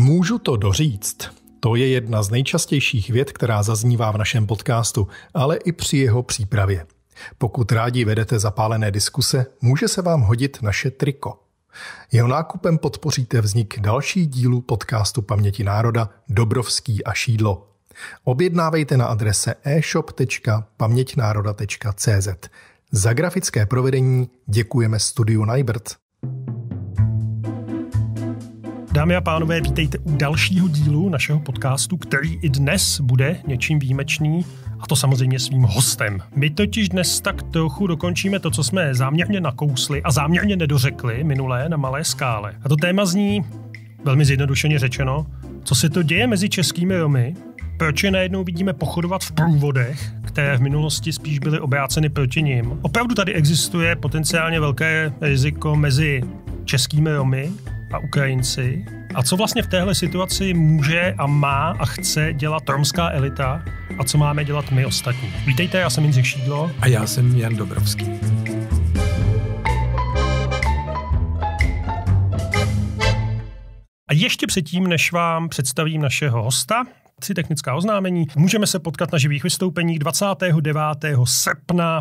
Můžu to doříct. To je jedna z nejčastějších věd, která zaznívá v našem podcastu, ale i při jeho přípravě. Pokud rádi vedete zapálené diskuse, může se vám hodit naše triko. Jeho nákupem podpoříte vznik další dílu podcastu Paměti národa Dobrovský a šídlo. Objednávejte na adrese e-shop.pamětnároda.cz. Za grafické provedení děkujeme studiu Najbrt. Dámy a pánové, vítejte u dalšího dílu našeho podcastu, který i dnes bude něčím výjimečný, a to samozřejmě svým hostem. My totiž dnes tak trochu dokončíme to, co jsme záměrně nakousli a záměrně nedořekli minulé na malé skále. A to téma zní, velmi zjednodušeně řečeno, co se to děje mezi českými Romy, proč je najednou vidíme pochodovat v průvodech, které v minulosti spíš byly obráceny proti ním. Opravdu tady existuje potenciálně velké riziko mezi českými Romy a Ukrajinci. A co vlastně v téhle situaci může a má a chce dělat romská elita a co máme dělat my ostatní. Vítejte, já jsem Jindřich Šídlo. A já jsem Jan Dobrovský. A ještě předtím, než vám představím našeho hosta, si technická oznámení. Můžeme se potkat na živých vystoupeních 29. srpna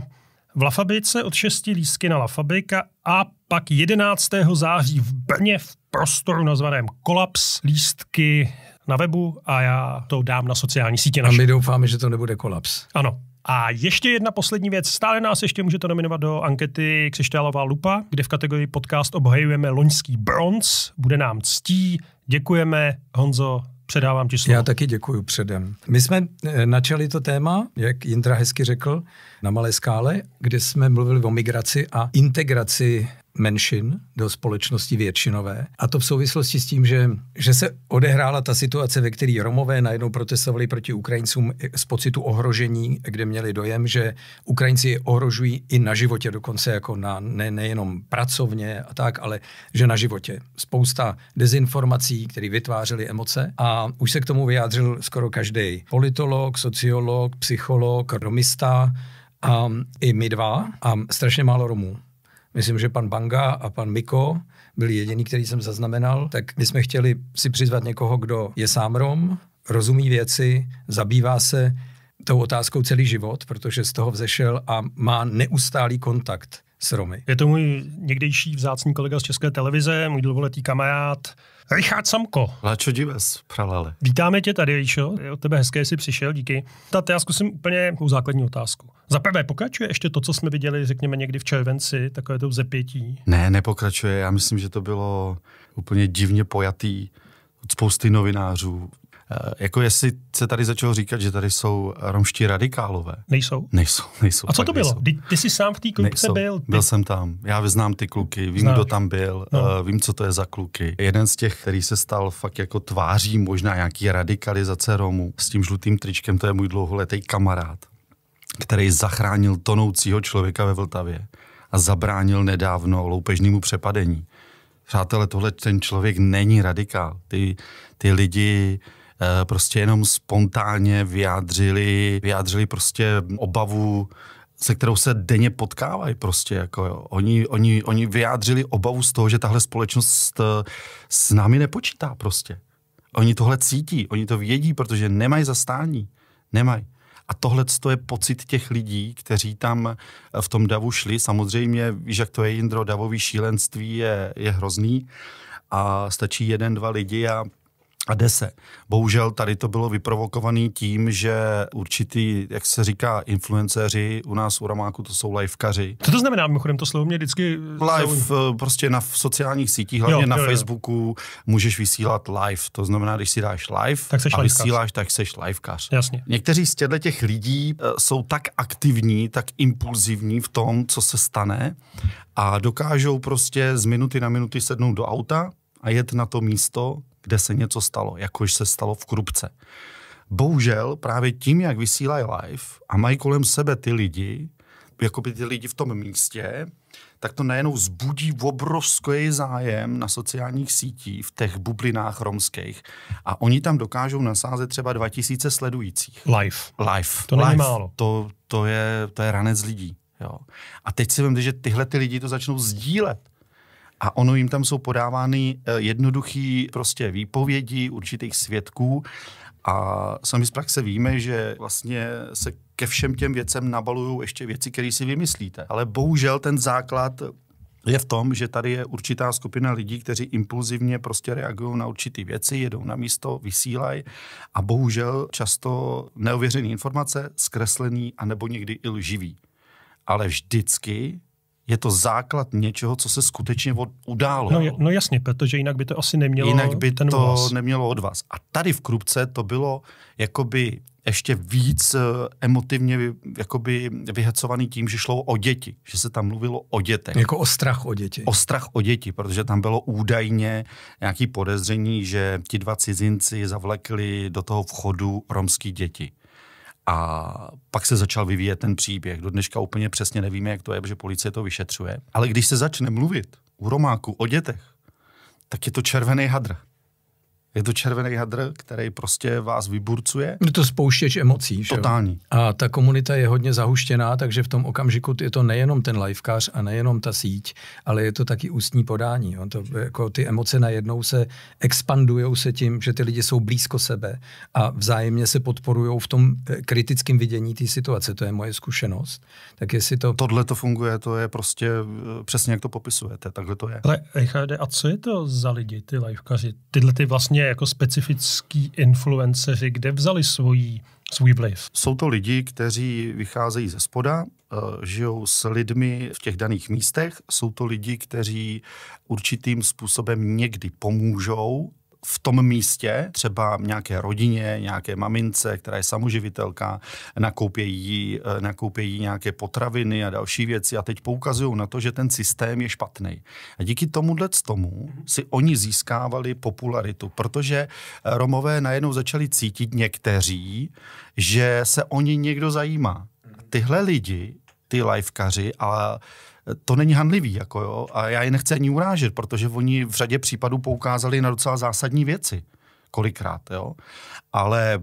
v Lafabice od 6 lísky na Lafabika a pak 11. září v Brně v prostoru nazvaném Kolaps lístky na webu a já to dám na sociální sítě. Naši. A my doufáme, že to nebude kolaps. Ano. A ještě jedna poslední věc. Stále nás ještě můžete nominovat do ankety Křištálová lupa, kde v kategorii podcast obhajujeme loňský bronz. Bude nám ctí. Děkujeme, Honzo, předávám ti slovo. Já taky děkuji předem. My jsme eh, načali to téma, jak Jindra hezky řekl, na Malé skále, kde jsme mluvili o migraci a integraci menšin do společnosti většinové. A to v souvislosti s tím, že, že se odehrála ta situace, ve které Romové najednou protestovali proti Ukrajincům z pocitu ohrožení, kde měli dojem, že Ukrajinci je ohrožují i na životě, dokonce jako na, ne, nejenom pracovně a tak, ale že na životě. Spousta dezinformací, které vytvářely emoce a už se k tomu vyjádřil skoro každý politolog, sociolog, psycholog, romista a i my dva a strašně málo Romů myslím, že pan Banga a pan Miko byli jediný, který jsem zaznamenal, tak my jsme chtěli si přizvat někoho, kdo je sám Rom, rozumí věci, zabývá se tou otázkou celý život, protože z toho vzešel a má neustálý kontakt s Romy. Je to můj někdejší vzácný kolega z České televize, můj dlouholetý kamarád, Richard Samko. Láčo Dives, pralale. Vítáme tě tady, Ríšo. Je od tebe hezké, jsi přišel, díky. Tata, já zkusím úplně základní otázku. Za prvé, pokračuje ještě to, co jsme viděli, řekněme, někdy v červenci, takové to vzepětí? Ne, nepokračuje. Já myslím, že to bylo úplně divně pojatý od spousty novinářů. Eh, jako jestli se tady začalo říkat, že tady jsou romští radikálové. Nejsou. Nejsou, nejsou. A co to bylo? Ty, ty jsi sám v té klubce nejsou. byl? Ty... Byl jsem tam. Já vyznám ty kluky, vím, Znáš. kdo tam byl, no. uh, vím, co to je za kluky. Jeden z těch, který se stal fakt jako tváří možná nějaký radikalizace Romů s tím žlutým tričkem, to je můj dlouholetý kamarád, který zachránil tonoucího člověka ve Vltavě a zabránil nedávno loupežnému přepadení. Přátelé, tohle ten člověk není radikál. Ty, ty lidi Eh, prostě jenom spontánně vyjádřili, vyjádřili prostě obavu se kterou se denně potkávají prostě. Jako jo. Oni, oni, oni vyjádřili obavu z toho, že tahle společnost s námi nepočítá prostě. Oni tohle cítí, oni to vědí, protože nemají zastání. Nemají. A tohle je pocit těch lidí, kteří tam eh, v tom davu šli. Samozřejmě, víš, jak to je, Jindro, davový šílenství je, je hrozný a stačí jeden, dva lidi a a jde se. Bohužel tady to bylo vyprovokované tím, že určitý, jak se říká, influenceři, u nás u Ramáku to jsou livekaři. Co to znamená mimochodem, to slovo mě vždycky... Live, jsou... Eh, prostě na v sociálních sítích, hlavně jo, na jo, Facebooku, jo. můžeš vysílat live, to znamená, když si dáš live tak seš a livekař. vysíláš, tak seš livekař. Jasně. Někteří z těchto těch lidí eh, jsou tak aktivní, tak impulzivní v tom, co se stane a dokážou prostě z minuty na minuty sednout do auta, a jet na to místo kde se něco stalo, jakož se stalo v Krupce. Bohužel právě tím, jak vysílají live a mají kolem sebe ty lidi, jako by ty lidi v tom místě, tak to najednou zbudí obrovský zájem na sociálních sítích v těch bublinách romských. A oni tam dokážou nasázet třeba 2000 sledujících. Live. Live. To není málo. To, to, je, to je ranec lidí. Jo. A teď si vím, že tyhle ty lidi to začnou sdílet a ono jim tam jsou podávány eh, jednoduché prostě výpovědi určitých svědků a sami z praxe víme, že vlastně se ke všem těm věcem nabalují ještě věci, které si vymyslíte. Ale bohužel ten základ je v tom, že tady je určitá skupina lidí, kteří impulzivně prostě reagují na určité věci, jedou na místo, vysílají a bohužel často neověřené informace, zkreslený a nebo někdy i lživý. Ale vždycky je to základ něčeho, co se skutečně událo. No, no jasně, protože jinak by to asi nemělo Jinak by ten to vás. nemělo od vás. A tady v Krupce to bylo jakoby ještě víc eh, emotivně jakoby vyhecovaný tím, že šlo o děti, že se tam mluvilo o dětech. Jako o strach o děti. O strach o děti, protože tam bylo údajně nějaké podezření, že ti dva cizinci zavlekli do toho vchodu romský děti. A pak se začal vyvíjet ten příběh. Do dneška úplně přesně nevíme, jak to je, protože policie to vyšetřuje. Ale když se začne mluvit u Romáku o dětech, tak je to červený hadr. Je to červený hadr, který prostě vás vyburcuje. Je to spouštěč emocí. Že? Totální. A ta komunita je hodně zahuštěná, takže v tom okamžiku je to nejenom ten livekář a nejenom ta síť, ale je to taky ústní podání. Jo? To, jako ty emoce najednou se expandují se tím, že ty lidi jsou blízko sebe a vzájemně se podporují v tom eh, kritickém vidění té situace. To je moje zkušenost. Tak jestli to... Tohle to funguje, to je prostě eh, přesně jak to popisujete, takhle to je. Ale Richarde, a co je to za lidi, ty livekáři? Tyhle ty vlastně země jako specifický influenceři, kde vzali svoji, svůj vliv? Jsou to lidi, kteří vycházejí ze spoda, eh, žijou s lidmi v těch daných místech, jsou to lidi, kteří určitým způsobem někdy pomůžou v tom místě, třeba nějaké rodině, nějaké mamince, která je samoživitelka, nakoupějí, eh, nakoupějí nějaké potraviny a další věci a teď poukazují na to, že ten systém je špatný. A díky tomuhle tomu mhm. si oni získávali popularitu, protože eh, Romové najednou začali cítit někteří, že se o ně někdo zajímá. A mhm. tyhle lidi, ty lajvkaři a to není handlivý, jako jo, a já je nechci ani urážet, protože oni v řadě případů poukázali na docela zásadní věci, kolikrát, jo, ale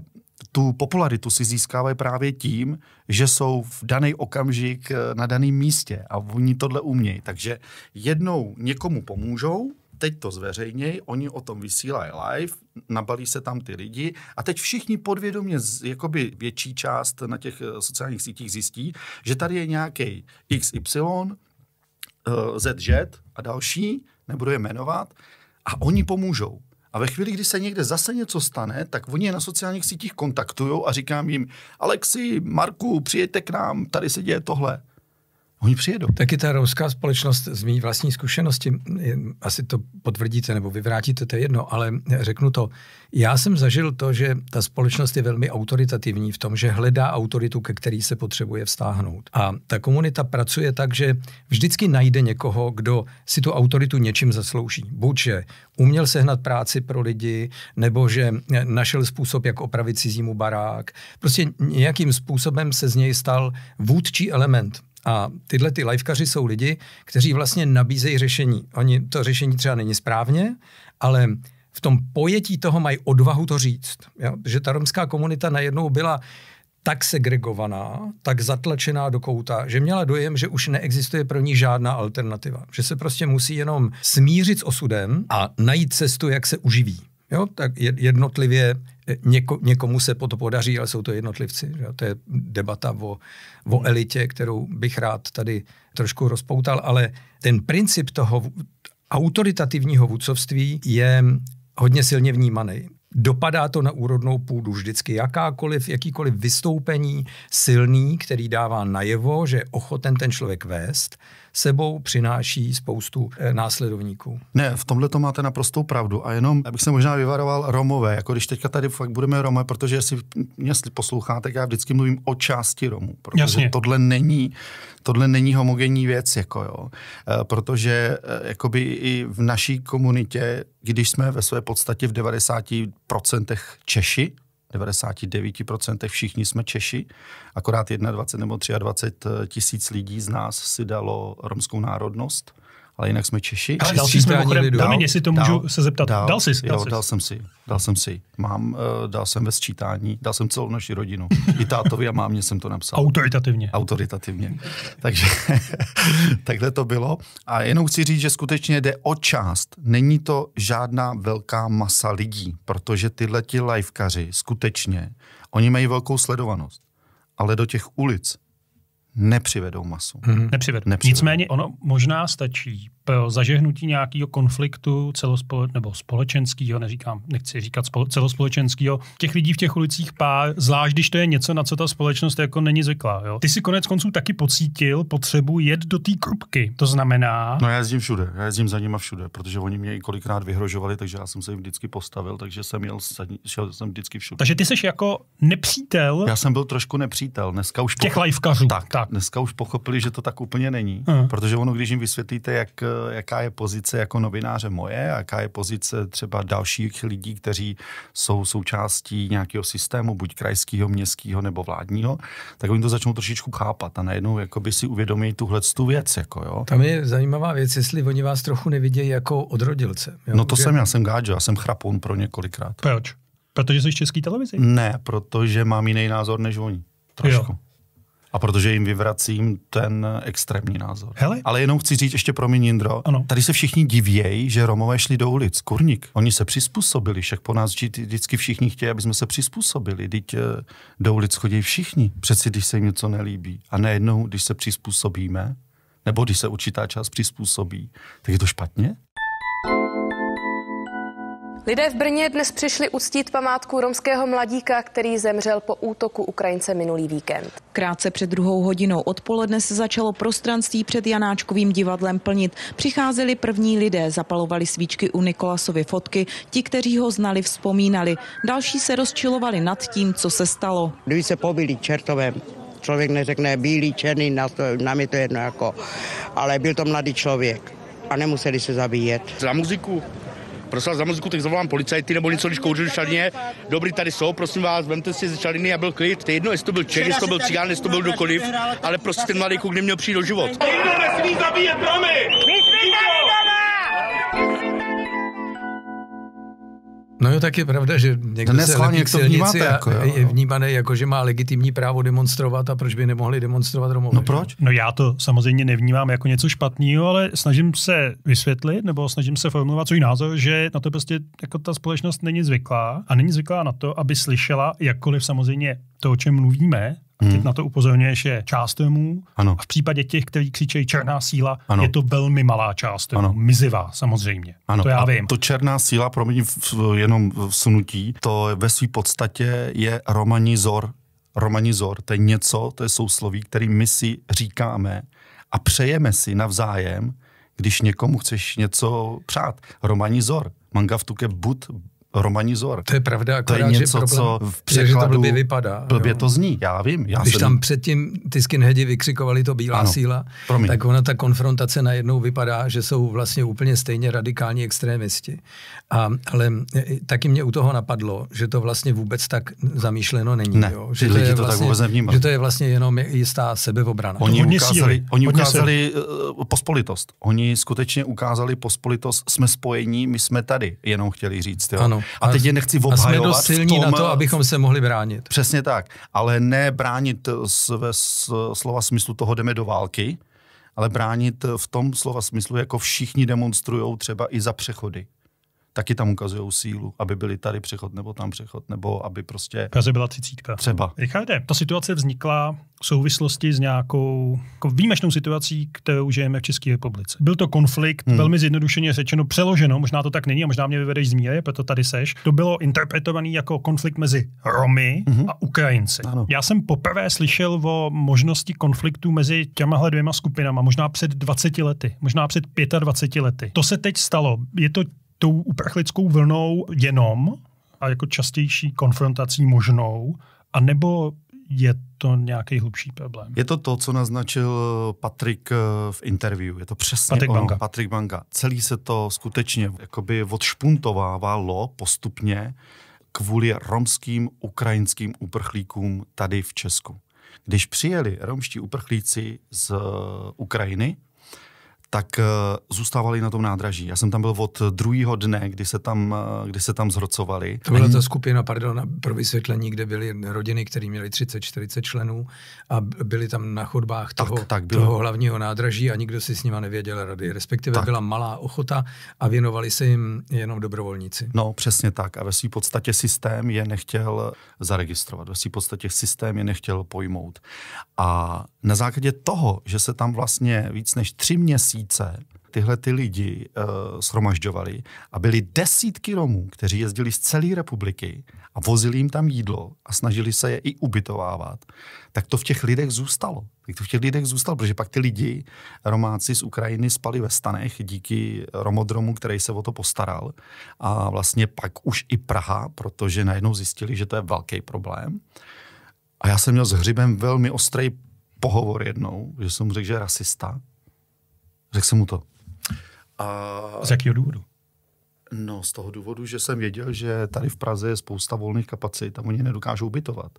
tu popularitu si získávají právě tím, že jsou v daný okamžik eh, na daném místě a oni tohle umějí. Takže jednou někomu pomůžou, teď to zveřejněj, oni o tom vysílají live, nabalí se tam ty lidi a teď všichni podvědomě, jakoby větší část na těch eh, sociálních sítích zjistí, že tady je nějaký XY, Eh, ZJ a další, nebudu je jmenovat, a oni pomůžou. A ve chvíli, kdy se někde zase něco stane, tak oni je na sociálních sítích kontaktují a říkám jim, Alexi, Marku, přijďte k nám, tady se děje tohle. Oni přijedou. Taky ta romská společnost z mý vlastní zkušenosti, asi to potvrdíte nebo vyvrátíte, to je jedno, ale řeknu to. Já jsem zažil to, že ta společnost je velmi autoritativní v tom, že hledá autoritu, ke který se potřebuje vztáhnout. A ta komunita pracuje tak, že vždycky najde někoho, kdo si tu autoritu něčím zaslouží. Buď, že uměl sehnat práci pro lidi, nebo že našel způsob, jak opravit cizímu barák. Prostě nějakým způsobem se z něj stal vůdčí element a tyhle ty livekaři jsou lidi, kteří vlastně nabízejí řešení. Oni to řešení třeba není správně, ale v tom pojetí toho mají odvahu to říct. Jo? Že ta romská komunita najednou byla tak segregovaná, tak zatlačená do kouta, že měla dojem, že už neexistuje pro ní žádná alternativa. Že se prostě musí jenom smířit s osudem a najít cestu, jak se uživí. Jo, tak jednotlivě eh, něko, někomu se to podaří, ale jsou to jednotlivci. Jo? To je debata o, o elitě, kterou bych rád tady trošku rozpoutal, ale ten princip toho autoritativního vůdcovství je hodně silně vnímaný. Dopadá to na úrodnou půdu vždycky. Jakákoliv, jakýkoliv vystoupení silný, který dává najevo, že je ochoten ten člověk vést, sebou přináší spoustu eh, následovníků. Ne, v tomhle to máte naprostou pravdu. A jenom, abych se možná vyvaroval Romové, jako když teďka tady fakt budeme Romové, protože jestli, jestli posloucháte, já vždycky mluvím o části Romů, protože Jasně. tohle není, tohle není homogenní věc, jako jo. Eh, protože eh, jakoby i v naší komunitě, když jsme ve své podstatě v 90% Češi, 99% všichni jsme Češi, akorát 21 nebo 23 tisíc lidí z nás si dalo romskou národnost ale jinak jsme Češi. Ale dal si mimochodem, dal, dal, jestli to můžu dal, se zeptat. Dal, dal jsi, dal, jo, jsi. dal jsem si, dal jsem si. Mám, uh, dal jsem ve sčítání, dal jsem celou naši rodinu. I tátovi a mámě jsem to napsal. Autoritativně. Autoritativně. Takže takhle to bylo. A jenom chci říct, že skutečně jde o část. Není to žádná velká masa lidí, protože tyhle ti lajvkaři skutečně, oni mají velkou sledovanost. Ale do těch ulic nepřivedou masu. Mm-hmm. Nepřivedou. Nicméně ono možná stačí Eh, zažehnutí nějakého konfliktu celospole, nebo společenského, neříkám, nechci říkat spole, celospolečenského, těch lidí v těch ulicích pár, zvlášť když to je něco, na co ta společnost jako není zvyklá. Jo? Ty si konec konců taky pocítil potřebu jet do té krupky. To znamená... No já jezdím všude, já jezdím za nima všude, protože oni mě i kolikrát vyhrožovali, takže já jsem se jim vždycky postavil, takže jsem jel, šel jsem vždycky všude. Takže ty jsi jako nepřítel? Já jsem byl trošku nepřítel, dneska už... Těch pochop... Tak, tak, dneska už pochopili, že to tak úplně není, uh-huh. protože ono, když jim vysvětlíte, jak eh, jaká je pozice jako novináře moje, jaká je pozice třeba dalších lidí, kteří jsou součástí nějakého systému, buď krajského, městského nebo vládního, tak oni to začnou trošičku chápat a najednou jakoby si uvědomí tuhle tu věc. Jako, jo. Tam je zajímavá věc, jestli oni vás trochu nevidějí jako odrodilce. Jo? No to Kde... jsem, já jsem gáčo, já jsem chrapoun pro několikrát. Proč? Protože jsi v české televizi? Ne, protože mám jiný názor než oni. Trošku. Jo. A protože jim vyvracím ten extrémní názor. Hele. Ale jenom chci říct ještě pro Jindro, ano. tady se všichni divějí, že Romové šli do ulic. Kurník, oni se přizpůsobili, však po nás vždycky všichni chtějí, aby jsme se přizpůsobili. Teď eh, do ulic chodí všichni, přeci když se jim něco nelíbí. A najednou, když se přizpůsobíme, nebo když se určitá část přizpůsobí, tak je to špatně? Lidé v Brně dnes přišli uctít památku romského mladíka, který zemřel po útoku Ukrajince minulý víkend. Krátce před druhou hodinou odpoledne se začalo prostranství před Janáčkovým divadlem plnit. Přicházeli první lidé, zapalovali svíčky u Nikolasovy fotky, ti, kteří ho znali, vzpomínali. Další se rozčilovali nad tím, co se stalo. Kdyby se pobili čertové. člověk neřekne bílý, černý, nám na je to jedno jako, ale byl to mladý člověk a nemuseli se zabíjet. Za muziku Prosím vás, za muziku tak zavolám policajty nebo něco, když kouřili šalině. Dobrý, tady jsou, prosím vás, vemte si ze šaliny a byl klid. To jedno, jestli to byl Čech, jestli to byl Cigán, jestli to byl dokoliv, ale prostě ten mladý kuk neměl přijít do život. Nikdo nesmí zabíjet Romy! My jsme tady, No jo, tak je pravda, že někdo Dnes se lepí to vnímáte, jako, jo, je vnímané jako, že má legitimní právo demonstrovat a proč by nemohli demonstrovat Romové? No proč? No já to samozřejmě nevnímám jako něco špatného, ale snažím se vysvětlit nebo snažím se formulovat svůj názor, že na to prostě jako ta společnost není zvyklá a není zvyklá na to, aby slyšela jakkoliv samozřejmě to, o čem mluvíme, a hmm. teď hmm. na to upozorňuješ je část temů. Ano. A v případě těch, kteří křičejí černá síla, ano. je to velmi malá část temů. Ano. Mizivá samozřejmě. Ano. To já vím. A to černá síla, promiň, jenom vsunutí, to ve své podstatě je romanizor. Romanizor, to je něco, to je sousloví, který my si říkáme a přejeme si navzájem, když někomu chceš něco přát. Romanizor. Manga v tuke bud romanizor. To je pravda, akorát, to je něco, že problém, co v překladu že to vypadá. Blbě jo. No. to zní, já vím. Já Když jsem... tam předtím ty skinheadi vykřikovali to bílá ano, síla, promiň. tak ona ta konfrontace najednou vypadá, že jsou vlastně úplně stejně radikální extrémisti. A, ale e, e, taky mě u toho napadlo, že to vlastně vůbec tak zamýšleno není. Ne, jo? Že, ty to lidi to vlastně, tak vůbec Že to je vlastně jenom jistá sebeobrana. Oni ukázali, oni ukázali uh, pospolitost. Oni skutečně ukázali pospolitost. Jsme spojení, my jsme tady, jenom chtěli říct. Jo? Ano. A teď je nechci obhajovat. A jsme dost silní tom, na to, eh, abychom se mohli bránit. Přesně tak. Ale ne bránit eh, ve slova smyslu toho jdeme do války, ale bránit v tom slova smyslu, jako všichni demonstrují třeba i za přechody taky tam ukazují sílu, aby byli tady přechod nebo tam přechod, nebo aby prostě... Praze byla třicítka. Třeba. Richarde, ta situace vznikla v souvislosti s nějakou jako výjimečnou situací, kterou žijeme v České republice. Byl to konflikt, hmm. velmi zjednodušeně řečeno, přeloženo, možná to tak není a možná mě vyvedeš z míry, proto tady seš. To bylo interpretovaný jako konflikt mezi Romy hmm. a Ukrajinci. Ano. Já jsem poprvé slyšel o možnosti konfliktu mezi těmahle dvěma skupinama, možná před 20 lety, možná před 25 lety. To se teď stalo. Je to tou uprchlickou vlnou jenom a jako častější konfrontací možnou, anebo je to nějaký hlubší problém? Je to to, co naznačil eh, Patrik eh, v interview. Je to přesně Patrik ono. Banga. Patrik Banga. Celý se to skutečně jakoby odšpuntovávalo postupně kvůli romským, ukrajinským uprchlíkům tady v Česku. Když přijeli romští uprchlíci z eh, Ukrajiny, tak eh, zůstávali na tom nádraží. Já jsem tam byl od druhého dne, kdy se tam, eh, kdy se tam zhrocovali. To byla ta skupina, pardon, pro vysvětlení, kde byly rodiny, které měly 30-40 členů a byli tam na chodbách toho, tak, tak bylo... toho hlavního nádraží a nikdo si s nima nevěděl rady. Respektive tak. byla malá ochota a věnovali se jim jenom dobrovolníci. No, přesně tak. A ve své podstatě systém je nechtěl zaregistrovat. Ve své podstatě systém je nechtěl pojmout. A na základě toho, že se tam vlastně víc než tři měsíce tisíce tyhle ty lidi uh, shromažďovali a byly desítky Romů, kteří jezdili z celé republiky a vozili jim tam jídlo a snažili se je i ubytovávat, tak to v těch lidech zůstalo. Tak to v těch lidech zůstalo, protože pak ty lidi, Romáci z Ukrajiny, spali ve stanech díky Romodromu, který se o to postaral. A vlastně pak už i Praha, protože najednou zjistili, že to je velký problém. A já jsem měl s Hřibem velmi ostrý pohovor jednou, že jsem mu řekl, že je rasista Řekl jsem mu to. A... Z jakého důvodu? No, z toho důvodu, že jsem věděl, že tady v Praze je spousta volných kapacit a oni nedokážou bytovat.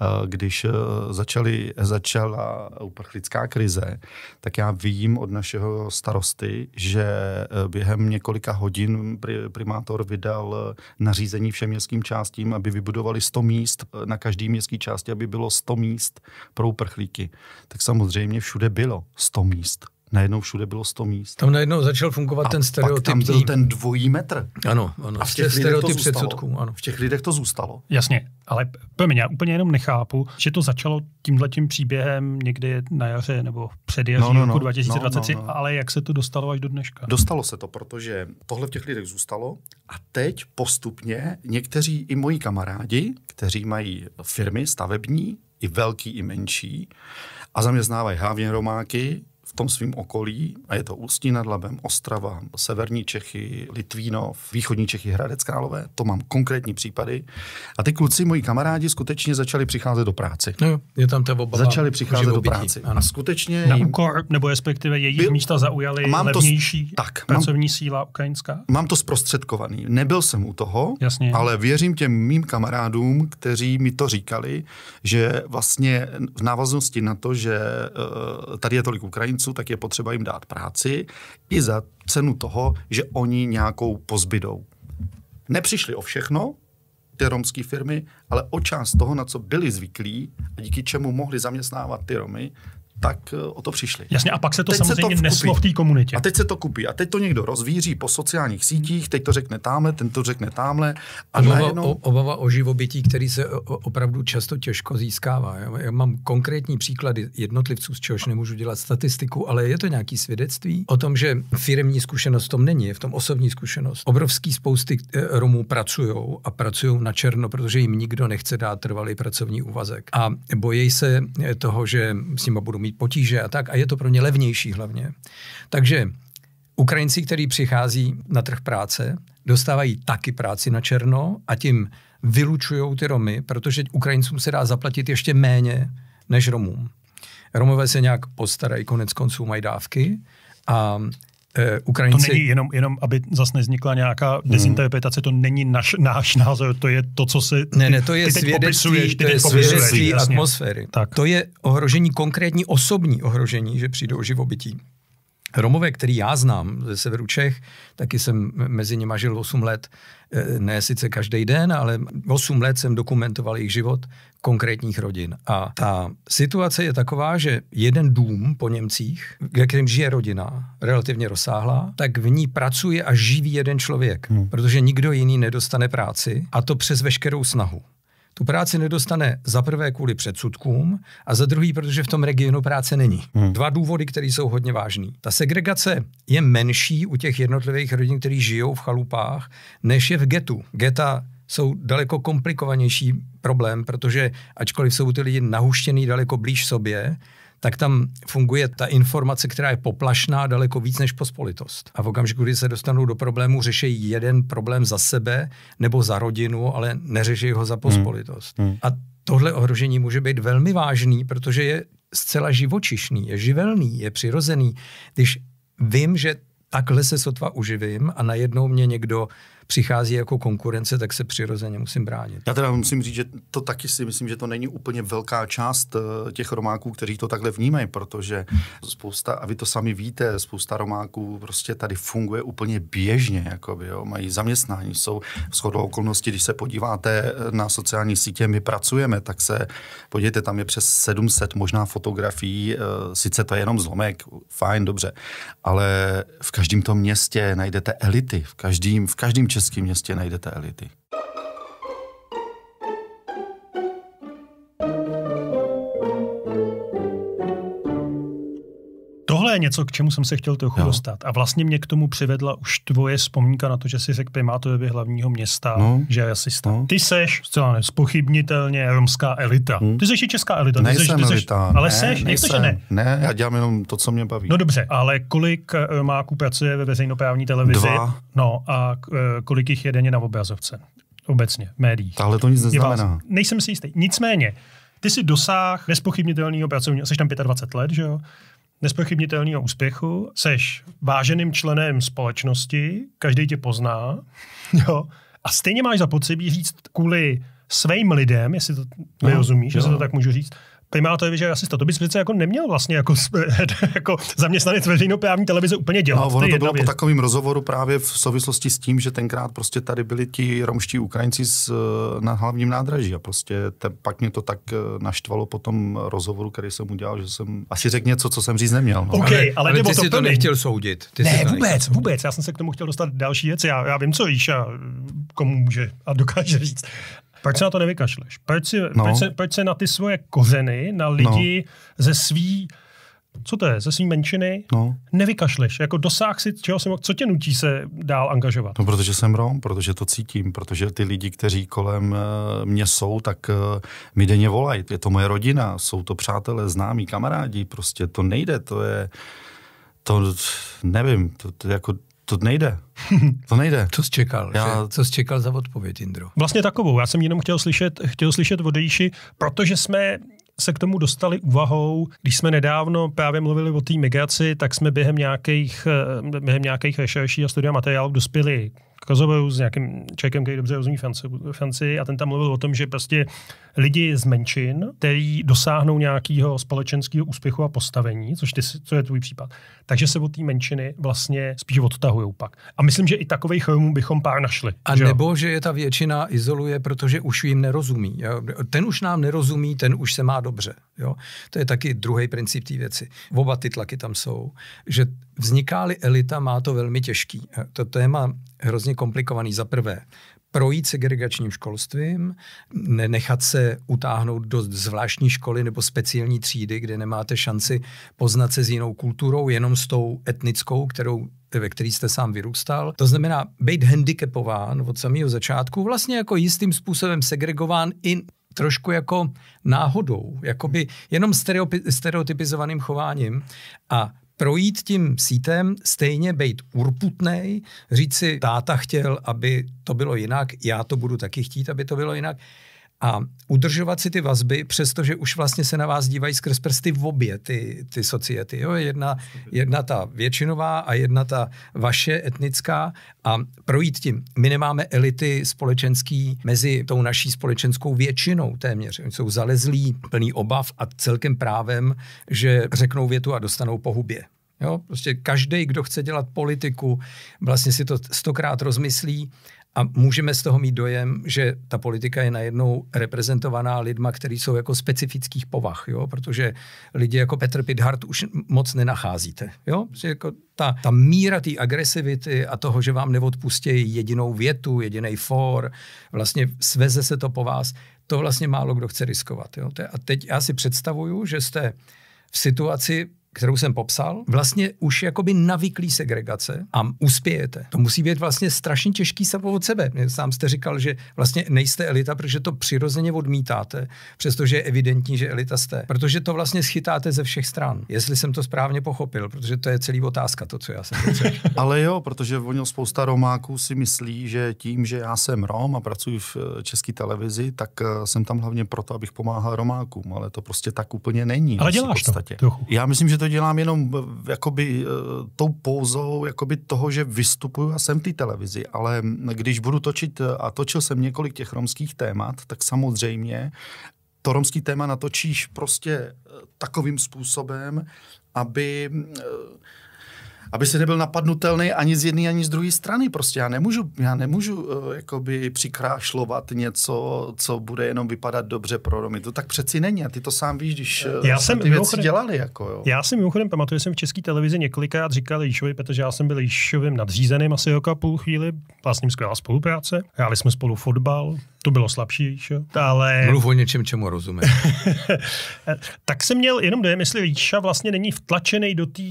Eh, když eh, začali, začala uprchlická krize, tak já vím od našeho starosty, že eh, během několika hodin primátor vydal nařízení všem městským částím, aby vybudovali 100 míst na každý městský části, aby bylo 100 míst pro uprchlíky. Tak samozřejmě všude bylo 100 míst najednou všude bylo 100 míst. Tam najednou začal fungovat a ten stereotyp. tam byl ten dvojí metr. Ano, ano. A v těch stereotyp předsudků, ano. V těch lidech to zůstalo. Jasně, ale promiň, já úplně jenom nechápu, že to začalo tím příběhem někdy na jaře nebo před jaří no, no, no, roku 2023, no, no, no. ale jak se to dostalo až do dneška? Dostalo se to, protože tohle v těch lidech zůstalo a teď postupně někteří i moji kamarádi, kteří mají firmy stavební, i velký, i menší, a zaměstnávají hlavně Romáky, v tom svém okolí, a je to Ústí nad Labem, Ostrava, Severní Čechy, Litvínov, Východní Čechy, Hradec Králové, to mám konkrétní případy. A ty kluci, moji kamarádi, skutečně začali přicházet do práce. No jo, je tam ta obava. Začali přicházet do práce. Ano. A skutečně... Na jim... úkor, nebo respektive jejich byl... místa zaujaly mám levnější s... tak, pracovní mám, síla ukrajinská? Mám to zprostředkovaný. Nebyl jsem u toho, Jasně. ale věřím těm mým kamarádům, kteří mi to říkali, že vlastně v návaznosti na to, že uh, tady je tolik Ukrajin, Ukrajinců, tak je potřeba jim dát práci i za cenu toho, že oni nějakou pozbydou. Nepřišli o všechno, ty romské firmy, ale o část toho, na co byli zvyklí a díky čemu mohli zaměstnávat ty Romy, tak eh, o to přišli. Jasně, a pak se to teď samozřejmě se to vkupí. neslo v té komunitě. A teď se to kupí. A teď to někdo rozvíří po sociálních sítích, teď to řekne tamhle, ten to řekne tamhle. A obava, najednou... o, obava o živobytí, který se opravdu často těžko získává. Já mám konkrétní příklady jednotlivců, z čehož nemůžu dělat statistiku, ale je to nějaký svědectví o tom, že firmní zkušenost v tom není, je v tom osobní zkušenost. Obrovský spousty eh, Romů pracují a pracují na černo, protože jim nikdo nechce dát trvalý pracovní úvazek. A bojí se eh, toho, že s nimi budou mít potíže a tak, a je to pro ně levnější hlavně. Takže Ukrajinci, kteří přichází na trh práce, dostávají taky práci na černo a tím vylučují ty Romy, protože Ukrajincům se dá zaplatit ještě méně než Romům. Romové se nějak postarají, konec konců mají dávky a Eh, Ukrajinci... To není jenom, jenom aby zas neznikla nějaká hmm. dezinterpretace, to není naš, náš názor, to je to, co se... ne, ne, to je svědectví, to je svědectví atmosféry. Tak. To je ohrožení, konkrétní osobní ohrožení, že přijde o živobytí. Romové, který já znám ze severu Čech, taky jsem mezi nimi žil 8 let, e, ne sice každý den, ale 8 let jsem dokumentoval jejich život konkrétních rodin. A ta situace je taková, že jeden dům po Němcích, ve kterém žije rodina, relativně rozsáhlá, tak v ní pracuje a živí jeden člověk, hmm. protože nikdo jiný nedostane práci a to přes veškerou snahu tu práci nedostane za prvé kvůli předsudkům a za druhý, protože v tom regionu práce není. Hmm. Dva důvody, které jsou hodně vážné. Ta segregace je menší u těch jednotlivých rodin, kteří žijou v chalupách, než je v getu. Geta jsou daleko komplikovanější problém, protože ačkoliv jsou ty lidi nahuštěný daleko blíž sobě, tak tam funguje ta informace, která je poplašná daleko víc než pospolitost. A v okamžiku, kdy se dostanou do problému, řeší jeden problém za sebe nebo za rodinu, ale neřeší ho za hmm. pospolitost. Hmm. Hmm. A tohle ohrožení může být velmi vážný, protože je zcela živočišný, je živelný, je přirozený. Když vím, že takhle se sotva uživím a najednou mě někdo přichází jako konkurence, tak se přirozeně musím bránit. Já teda musím říct, že to taky si myslím, že to není úplně velká část eh, těch romáků, kteří to takhle vnímají, protože spousta, a vy to sami víte, spousta romáků prostě tady funguje úplně běžně, jako by jo, mají zaměstnání, jsou v shodou okolností, když se podíváte eh, na sociální sítě, my pracujeme, tak se podívejte, tam je přes 700 možná fotografií, eh, sice to je jenom zlomek, fajn, dobře, ale v každém tom městě najdete elity, v každém, v každém českém městě najdete elity. je něco, k čemu jsem se chtěl trochu jo. dostat. A vlastně mě k tomu přivedla už tvoje vzpomínka na to, že jsi řekl primátorovi hlavního města, no. že jsi No. Ty seš zcela nespochybnitelně romská elita. Hmm. Ty seš i česká elita. Ty nejsem seš, ty elita. Seš, ale ne, seš, nejsem. ne. ne, já dělám jenom to, co mě baví. No dobře, ale kolik eh, Romáků pracuje ve veřejnoprávní televizi? Dva. No a eh, kolik jich je denně na obrazovce? Obecně, v médiích. Tahle to nic neznamená. Vás, nejsem si jistý. Nicméně, ty si dosáh nespochybnitelného pracovního, jsi tam 25 let, že jo? nespochybnitelného úspěchu, seš váženým členem společnosti, každý tě pozná, jo, a stejně máš zapotřebí říct kvůli svým lidem, jestli to nerozumíš, no, že se to tak můžu říct, Tady je, že asi to bys přece jako neměl vlastně jako, jako zaměstnanec veřejnoprávní televize úplně dělat. No, ono to, bylo věc. po takovém rozhovoru právě v souvislosti s tím, že tenkrát prostě tady byli ti romští Ukrajinci z, eh, na hlavním nádraží a prostě te, pak mě to tak eh, naštvalo po tom rozhovoru, který jsem udělal, že jsem asi řekl něco, co jsem říct neměl. No. Okay, ale, ale, ale ty to si to nechtěl soudit. Ty ne, vůbec, soudit. vůbec. Já jsem se k tomu chtěl dostat další věci. Já, já vím, co víš a komu může a dokáže říct. Proč se na to nevykašleš? Proč si, no. proč, se, proč se na ty svoje kořeny, na lidi no. ze svý co to je, ze svý menšiny, no. nevykašleš, jako dosáh si, čeho jsem, co tě nutí se dál angažovat? No, protože jsem Rom, protože to cítím, protože ty lidi, kteří kolem eh, mě jsou, tak eh, mi denně volají, je to moje rodina, jsou to přátelé, známí, kamarádi, prostě to nejde, to je, to nevím, to, to jako to nejde. To nejde. Co jsi čekal? Já... Že, co jsi čekal za odpověď, Indro? Vlastně takovou. Já jsem jenom chtěl slyšet, chtěl slyšet od Jíši, protože jsme se k tomu dostali úvahou, když jsme nedávno právě mluvili o té migraci, tak jsme během nějakých, eh, během nějakých rešerší a studia materiálů dospěli rozhovoru s nějakým člověkem, který dobře rozumí Francii a ten tam mluvil o tom, že prostě lidi z menšin, který dosáhnou nějakého společenského úspěchu a postavení, což ty, co je tvůj případ, takže se od té menšiny vlastně spíš odtahují pak. A myslím, že i takových rumů bychom pár našli. A že nebo, že je ta většina izoluje, protože už jim nerozumí. Ten už nám nerozumí, ten už se má dobře. Jo? To je taky druhý princip té věci. Oba ty tlaky tam jsou, že Vzniká-li elita, má to velmi těžký. To téma hrozně komplikovaný. Za prvé, projít segregačním školstvím, nenechat se utáhnout do zvláštní školy nebo speciální třídy, kde nemáte šanci poznat se s jinou kulturou, jenom s tou etnickou, kterou ve který jste sám vyrůstal. To znamená být handicapován od samého začátku, vlastně jako jistým způsobem segregován i trošku jako náhodou, jakoby jenom stereotypizovaným chováním. A projít tím sítem, stejně být urputnej, říct si, táta chtěl, aby to bylo jinak, já to budu taky chtít, aby to bylo jinak. A udržovat si ty vazby, přestože už vlastně se na vás dívají skrz prsty v obě ty, ty society. Jo? Jedna, jedna ta většinová a jedna ta vaše etnická a projít tím. My nemáme elity společenský mezi tou naší společenskou většinou téměř. Oni jsou zalezlí, plný obav a celkem právem, že řeknou větu a dostanou pohubě. Jo? Prostě každý, kdo chce dělat politiku, vlastně si to stokrát rozmyslí, a můžeme z toho mít dojem, že ta politika je najednou reprezentovaná lidma, kteří jsou jako specifických povah, jo? protože lidi jako Petr Pidhart už moc nenacházíte. Jo? jako ta, ta míra té agresivity a toho, že vám neodpustí jedinou větu, jediný for, vlastně sveze se to po vás, to vlastně málo kdo chce riskovat. Jo? A teď já si představuju, že jste v situaci, kterou jsem popsal, vlastně už jakoby navyklí segregace a uspějete. To musí být vlastně strašně těžký se od sebe. Sám jste říkal, že vlastně nejste elita, protože to přirozeně odmítáte, přestože je evidentní, že elita jste. Protože to vlastně schytáte ze všech stran, jestli jsem to správně pochopil, protože to je celý otázka, to, co já jsem Ale jo, protože ono spousta Romáků si myslí, že tím, že já jsem Rom a pracuji v eh, české televizi, tak eh, jsem tam hlavně proto, abych pomáhal Romákům, ale to prostě tak úplně není. Ale děláš to. Trochu. Já myslím, že to to dělám jenom eh, jakoby eh, tou pouzou jakoby toho, že vystupuju a jsem v té televizi, ale když budu točit, eh, a točil jsem několik těch romských témat, tak samozřejmě to romský téma natočíš prostě takovým způsobem, aby aby se nebyl napadnutelný ani z jedné, ani z druhé strany. Prostě já nemůžu, já nemůžu uh, jakoby přikrášlovat něco, co bude jenom vypadat dobře pro Romy. To tak přeci není a ty to sám víš, když eh, já jsem ty věci dělali. Jako, jo. Já jsem mimochodem pamatuju, jsem v české televizi několikrát říkal Líšovi, protože já jsem byl Líšovým nadřízeným asi roka půl chvíli, vlastně skvělá spolupráce. Hráli jsme spolu fotbal, to bylo slabší, že? ale... Mluv o něčem, čemu rozumím. tak jsem měl jenom dojem, jestli Líša vlastně není vtlačený do té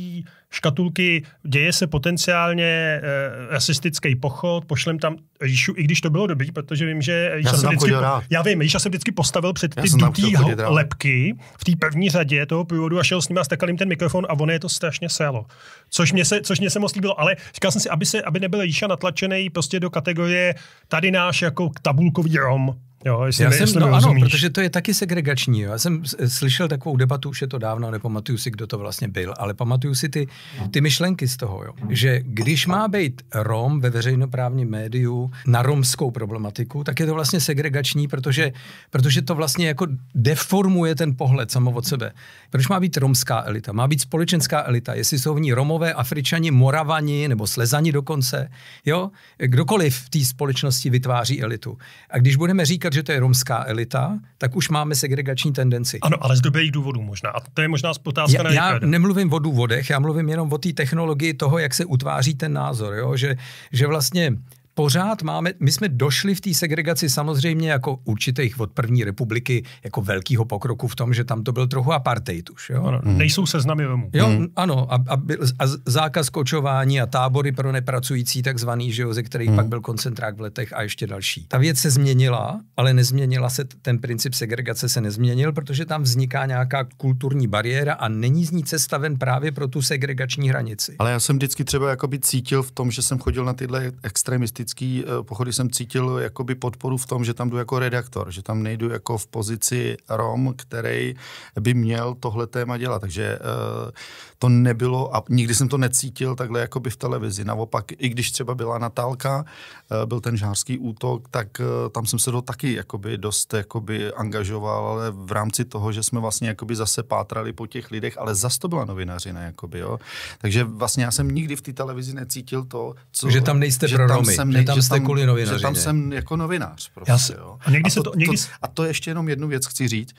škatulky, děje se potenciálně e, rasistický pochod, pošlem tam Jíšu, i když to bylo dobrý, protože vím, že Jíša já se vždycky, já vím, Jíša se vždycky postavil před ty dutý lepky v té první řadě toho průvodu a šel s ním a stakal jim ten mikrofon a ono je to strašně selo. Což mě se, což mě se moc líbilo, ale říkal jsem si, aby, se, aby nebyl Jiša natlačený prostě do kategorie tady náš jako tabulkový rom. Jo, jestli já ne, jsem, jestli no, ano, protože to je taky segregační. Jo. Já jsem slyšel takovou debatu, už je to dávno, nepamatuju si, kdo to vlastně byl, ale pamatuju si ty, ty myšlenky z toho, jo. že když má být Rom ve veřejnoprávním médiu na romskou problematiku, tak je to vlastně segregační, protože, protože to vlastně jako deformuje ten pohled samo od sebe. Proč má být romská elita? Má být společenská elita, jestli jsou v ní Romové, Afričani, Moravani nebo Slezani dokonce. Jo? Kdokoliv v té společnosti vytváří elitu. A když budeme říkat, že to je romská elita, tak už máme segregační tendenci. Ano, ale z dobrých důvodů možná. A to je možná otázka já, na Já nemluvím o důvodech, já mluvím jenom o té technologii toho, jak se utváří ten názor. Jo? Že, že vlastně pořád máme, my jsme došli v té segregaci samozřejmě jako určitých od první republiky jako velkého pokroku v tom, že tam to byl trochu apartheid už. Jo? Ano, hmm. nejsou seznamy vemu. Jo, hmm. ano, a, a, byl, a zákaz kočování a tábory pro nepracující takzvaný, že jo, ze kterých hmm. pak byl koncentrák v letech a ještě další. Ta věc se změnila, ale nezměnila se, ten princip segregace se nezměnil, protože tam vzniká nějaká kulturní bariéra a není z ní cesta ven právě pro tu segregační hranici. Ale já jsem vždycky třeba cítil v tom, že jsem chodil na tyhle extremisty anarchistický eh, pochody jsem cítil jakoby podporu v tom, že tam jdu jako redaktor, že tam nejdu jako v pozici Rom, který by měl tohle téma dělat. Takže eh, to nebylo, a nikdy jsem to necítil takhle jakoby v televizi. Naopak, i když třeba byla Natálka, eh, byl ten žářský útok, tak tam jsem se do taky jakoby dost jakoby angažoval, ale v rámci toho, že jsme vlastně jakoby zase pátrali po těch lidech, ale zase to byla novinařina, jakoby, jo. Takže vlastně já jsem nikdy v té televizi necítil to, co... Že tam nejste že pro Romy. Jsem že, tam, že jste kvůli novinařině. Že tam jsem jako novinář. Prostě, Já jo. A, někdy a, to, to, někdy... to, a to ještě jenom jednu věc chci říct.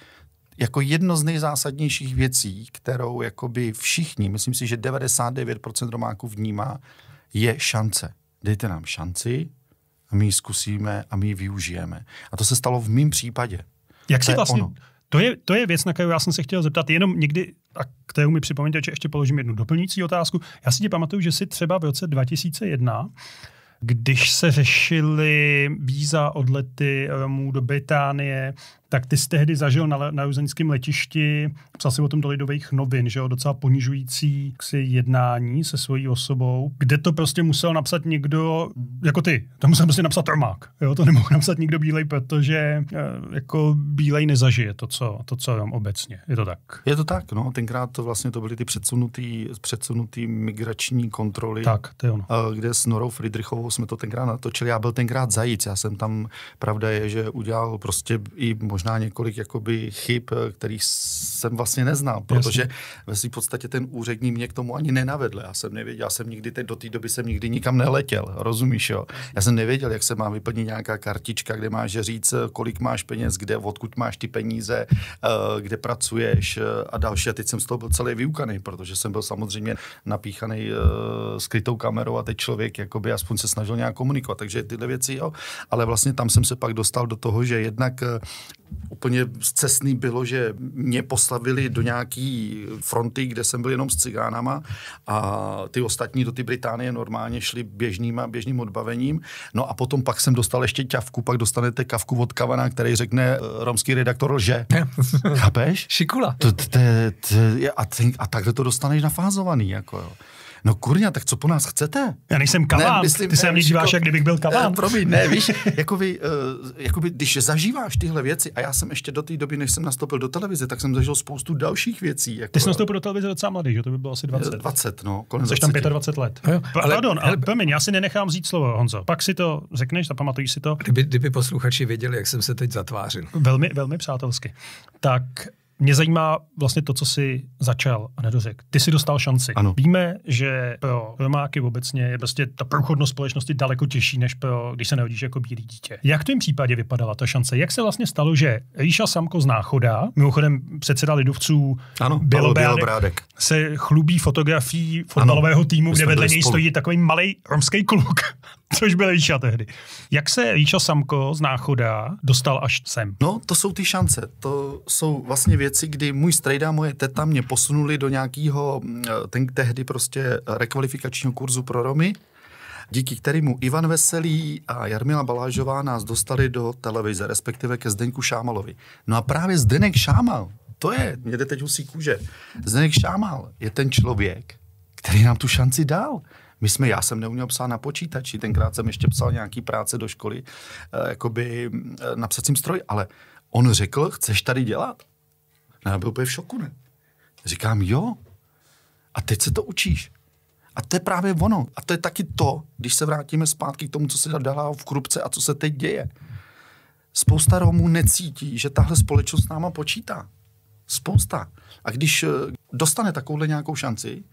Jako jedno z nejzásadnějších věcí, kterou jakoby všichni, myslím si, že 99% Romáků vnímá, je šance. Dejte nám šanci, a my ji zkusíme a my ji využijeme. A to se stalo v mém případě. Jak to si vlastně... Ono. To je, to je věc, na kterou já jsem se chtěl zeptat jenom někdy, a kterou mi připomeňte, že ještě položím jednu doplňující otázku. Já si ti pamatuju, že si třeba v roce 2001 když se řešily víza odlety Romů do Británie, tak ty jsi tehdy zažil na, na juzeňském letišti, psal si o tom do lidových novin, že jo, docela ponižující si jednání se svojí osobou, kde to prostě musel napsat někdo, jako ty, to musel prostě napsat Romák, jo, to nemohl napsat nikdo bílej, protože eh, jako bílej nezažije to, co, to, co jenom obecně, je to tak. Je to tak, no, tenkrát to vlastně to byly ty předsunutý, předsunutý migrační kontroly. Tak, to je ono. Eh, kde s Norou Friedrichovou jsme to tenkrát natočili, já byl tenkrát zajíc, já jsem tam, pravda je, že udělal prostě i možná možná několik jakoby chyb, eh, kterých jsem vlastně neznal, protože ve v podstatě ten úřední mě k tomu ani nenavedl. Já jsem nevěděl, já jsem nikdy, teď do té doby jsem nikdy nikam neletěl, rozumíš jo? Já jsem nevěděl, jak se má vyplnit nějaká kartička, kde máš říct, eh, kolik máš peněz, kde, odkud máš ty peníze, eh, kde pracuješ a další. A teď jsem z toho byl celý vyukaný, protože jsem byl samozřejmě napíchaný skrytou kamerou a teď člověk jakoby aspoň se snažil nějak komunikovat. Takže tyhle věci, jo. Ale vlastně tam jsem se pak dostal do toho, že jednak úplně cestný bylo, že mě poslavili do nějaký fronty, kde jsem byl jenom s cigánama a ty ostatní do ty Británie normálně šli běžným, běžným odbavením. No a potom pak jsem dostal ještě ťavku, pak dostanete kavku od Kavana, který řekne eh, romský redaktor že. Chápeš? Šikula. A takhle to dostaneš nafázovaný. Jako jo no kurňa, tak co po nás chcete? Já nejsem kaván, ne, myslím, ty se mě díváš, jako, jak kdybych byl kaván. Eh, promiň, ne, víš, jakoby, uh, jakoby, když zažíváš tyhle věci, a já jsem ještě do té doby, než jsem nastoupil do televize, tak jsem zažil spoustu dalších věcí. Jako, ty jsi nastoupil do televize docela mladý, že? To by bylo asi 20. 20, eh, no. Kolem Jsi tam 25 let. Jo, ale, Pardon, ale, ale promiň, já si nenechám vzít slovo, Honzo. Pak si to řekneš, zapamatuj si to. Kdyby, kdyby posluchači věděli, jak jsem se teď zatvářil. Velmi, velmi přátelsky. Tak mě zajímá vlastně to, co si začal a nedořekl. Ty si dostal šanci. Ano. Víme, že pro romáky obecně je prostě ta průchodnost společnosti daleko těžší, než pro, když se nerodíš jako bílý dítě. Jak v tom případě vypadala ta šance? Jak se vlastně stalo, že Ríša Samko z Náchoda, mimochodem předseda lidovců ano, Bělobrádek, Bělobrádek, se chlubí fotografií fotbalového ano, týmu, kde vedle něj spolu. stojí takový malý romský kluk což byl Líša tehdy. Jak se Líša Samko z náchoda dostal až sem? No, to jsou ty šance. To jsou vlastně věci, kdy můj strejda, moje teta mě posunuli do nějakého, eh, ten tehdy prostě rekvalifikačního kurzu pro Romy, díky kterému Ivan Veselý a Jarmila Balážová nás dostali do televize, respektive ke Zdenku Šámalovi. No a právě Zdenek Šámal, to je, mě jde teď husí kůže, Zdenek Šámal je ten člověk, který nám tu šanci dal. My jsme, já jsem neuměl psát na počítači, tenkrát jsem ještě psal nějaký práce do školy, eh, jakoby eh, na psacím stroji, ale on řekl, chceš tady dělat? No já byl úplně v šoku, ne? Říkám, jo. A teď se to učíš. A to je právě ono. A to je taky to, když se vrátíme zpátky k tomu, co se dala v krupce a co se teď děje. Spousta Romů necítí, že tahle společnost s náma počítá. Spousta. A když eh, dostane takovouhle nějakou šanci,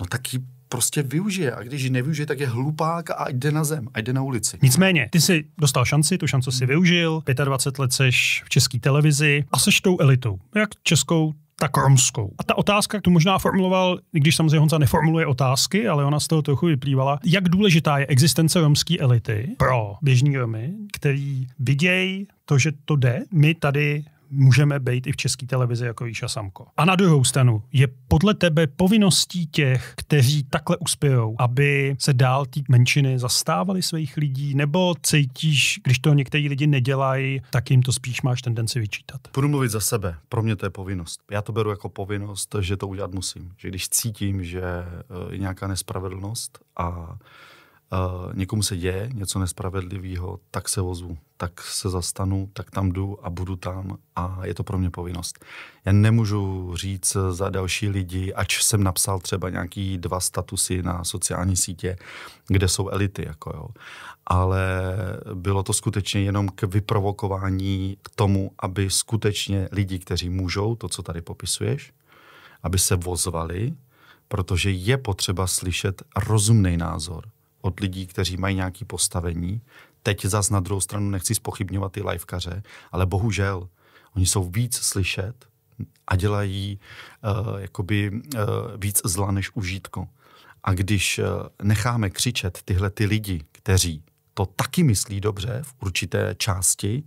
no tak ji prostě využije. A když ji nevyužije, tak je hlupák a jde na zem, a jde na ulici. Nicméně, ty jsi dostal šanci, tu šanci si hmm. využil, 25 let seš v české televizi a seš tou elitou, jak českou, tak romskou. A ta otázka, tu možná formuloval, i když samozřejmě Honza neformuluje otázky, ale ona z toho trochu vyplývala, jak důležitá je existence romské elity pro běžní Romy, který vidějí to, že to jde. My tady můžeme být i v české televizi jako Víša Samko. A na druhou stranu, je podle tebe povinností těch, kteří takhle uspějou, aby se dál ty menšiny zastávali svých lidí, nebo cítíš, když to někteří lidi nedělají, tak jim to spíš máš tendenci vyčítat? Budu mluvit za sebe. Pro mě to je povinnost. Já to beru jako povinnost, že to udělat musím. Že když cítím, že eh, je nějaká nespravedlnost a někomu se děje něco nespravedlivého, tak se vozu, tak se zastanu, tak tam jdu a budu tam a je to pro mě povinnost. Já nemůžu říct za další lidi, ač jsem napsal třeba nějaký dva statusy na sociální sítě, kde jsou elity, jako jo. Ale bylo to skutečně jenom k vyprovokování k tomu, aby skutečně lidi, kteří můžou, to, co tady popisuješ, aby se vozvali, protože je potřeba slyšet rozumný názor od lidí, kteří mají nějaké postavení. Teď zas na druhou stranu nechci spochybňovat ty livekaře, ale bohužel, oni jsou víc slyšet a dělají uh, jakoby uh, víc zla než užitko. A když uh, necháme křičet tyhle ty lidi, kteří to taky myslí dobře v určité části,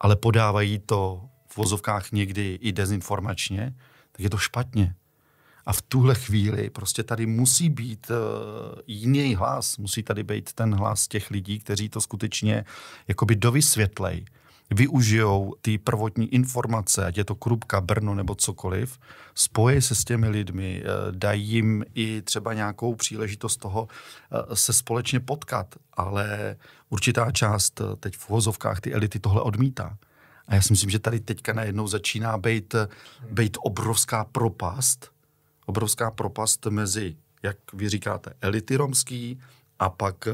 ale podávají to v vozovkách někdy i dezinformačně, tak je to špatně. A v tuhle chvíli prostě tady musí být uh, jiný hlas, musí tady být ten hlas těch lidí, kteří to skutečně jakoby dovysvětlej, využijou ty prvotní informace, ať je to Krupka, Brno nebo cokoliv, spojí se s těmi lidmi, eh, dají jim i třeba nějakou příležitost toho eh, se společně potkat, ale určitá část teď v uvozovkách ty elity tohle odmítá. A já si myslím, že tady teďka najednou začíná být, být obrovská propast, obrovská propast mezi, jak vy říkáte, elity romský a pak eh,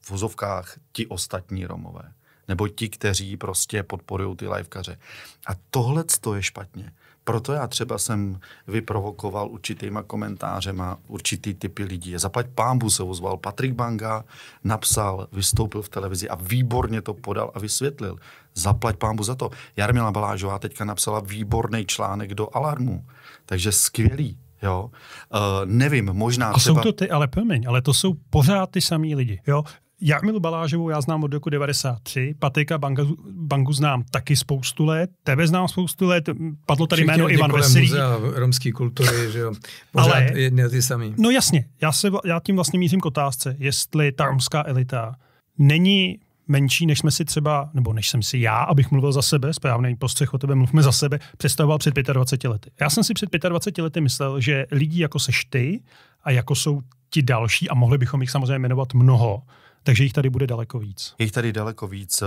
v vozovkách ti ostatní Romové. Nebo ti, kteří prostě podporují ty lajvkaře. A tohle to je špatně. Proto já třeba jsem vyprovokoval určitýma komentářema určitý typy lidí. Zapať pámbu se ozval Patrik Banga, napsal, vystoupil v televizi a výborně to podal a vysvětlil. Zaplať pámbu za to. Jarmila Balážová teďka napsala výborný článek do Alarmu. Takže skvělý. Jo. Uh, nevím, možná A třeba... jsou to ty, ale promiň, ale to jsou pořád ty samý lidi. Jo? Jarmilu Balážovou já znám od roku 93, Patrika Banga, Bangu znám taky spoustu let, tebe znám spoustu let, padlo tady Všichni jméno Ivan Veselý. Všichni romský kultury, že jo, pořád Ale, jedně ty samý. No jasně, já, se, já tím vlastně mířím k otázce, jestli ta romská elita není menší, než jsme si třeba, nebo než jsem si já, abych mluvil za sebe, správný postřeh o tebe, mluvme za sebe, představoval před 25 lety. Já jsem si před 25 lety myslel, že lidi jako seš ty a jako jsou ti další, a mohli bychom jich samozřejmě jmenovat mnoho, takže jich tady bude daleko víc. Jich tady daleko víc. Eh,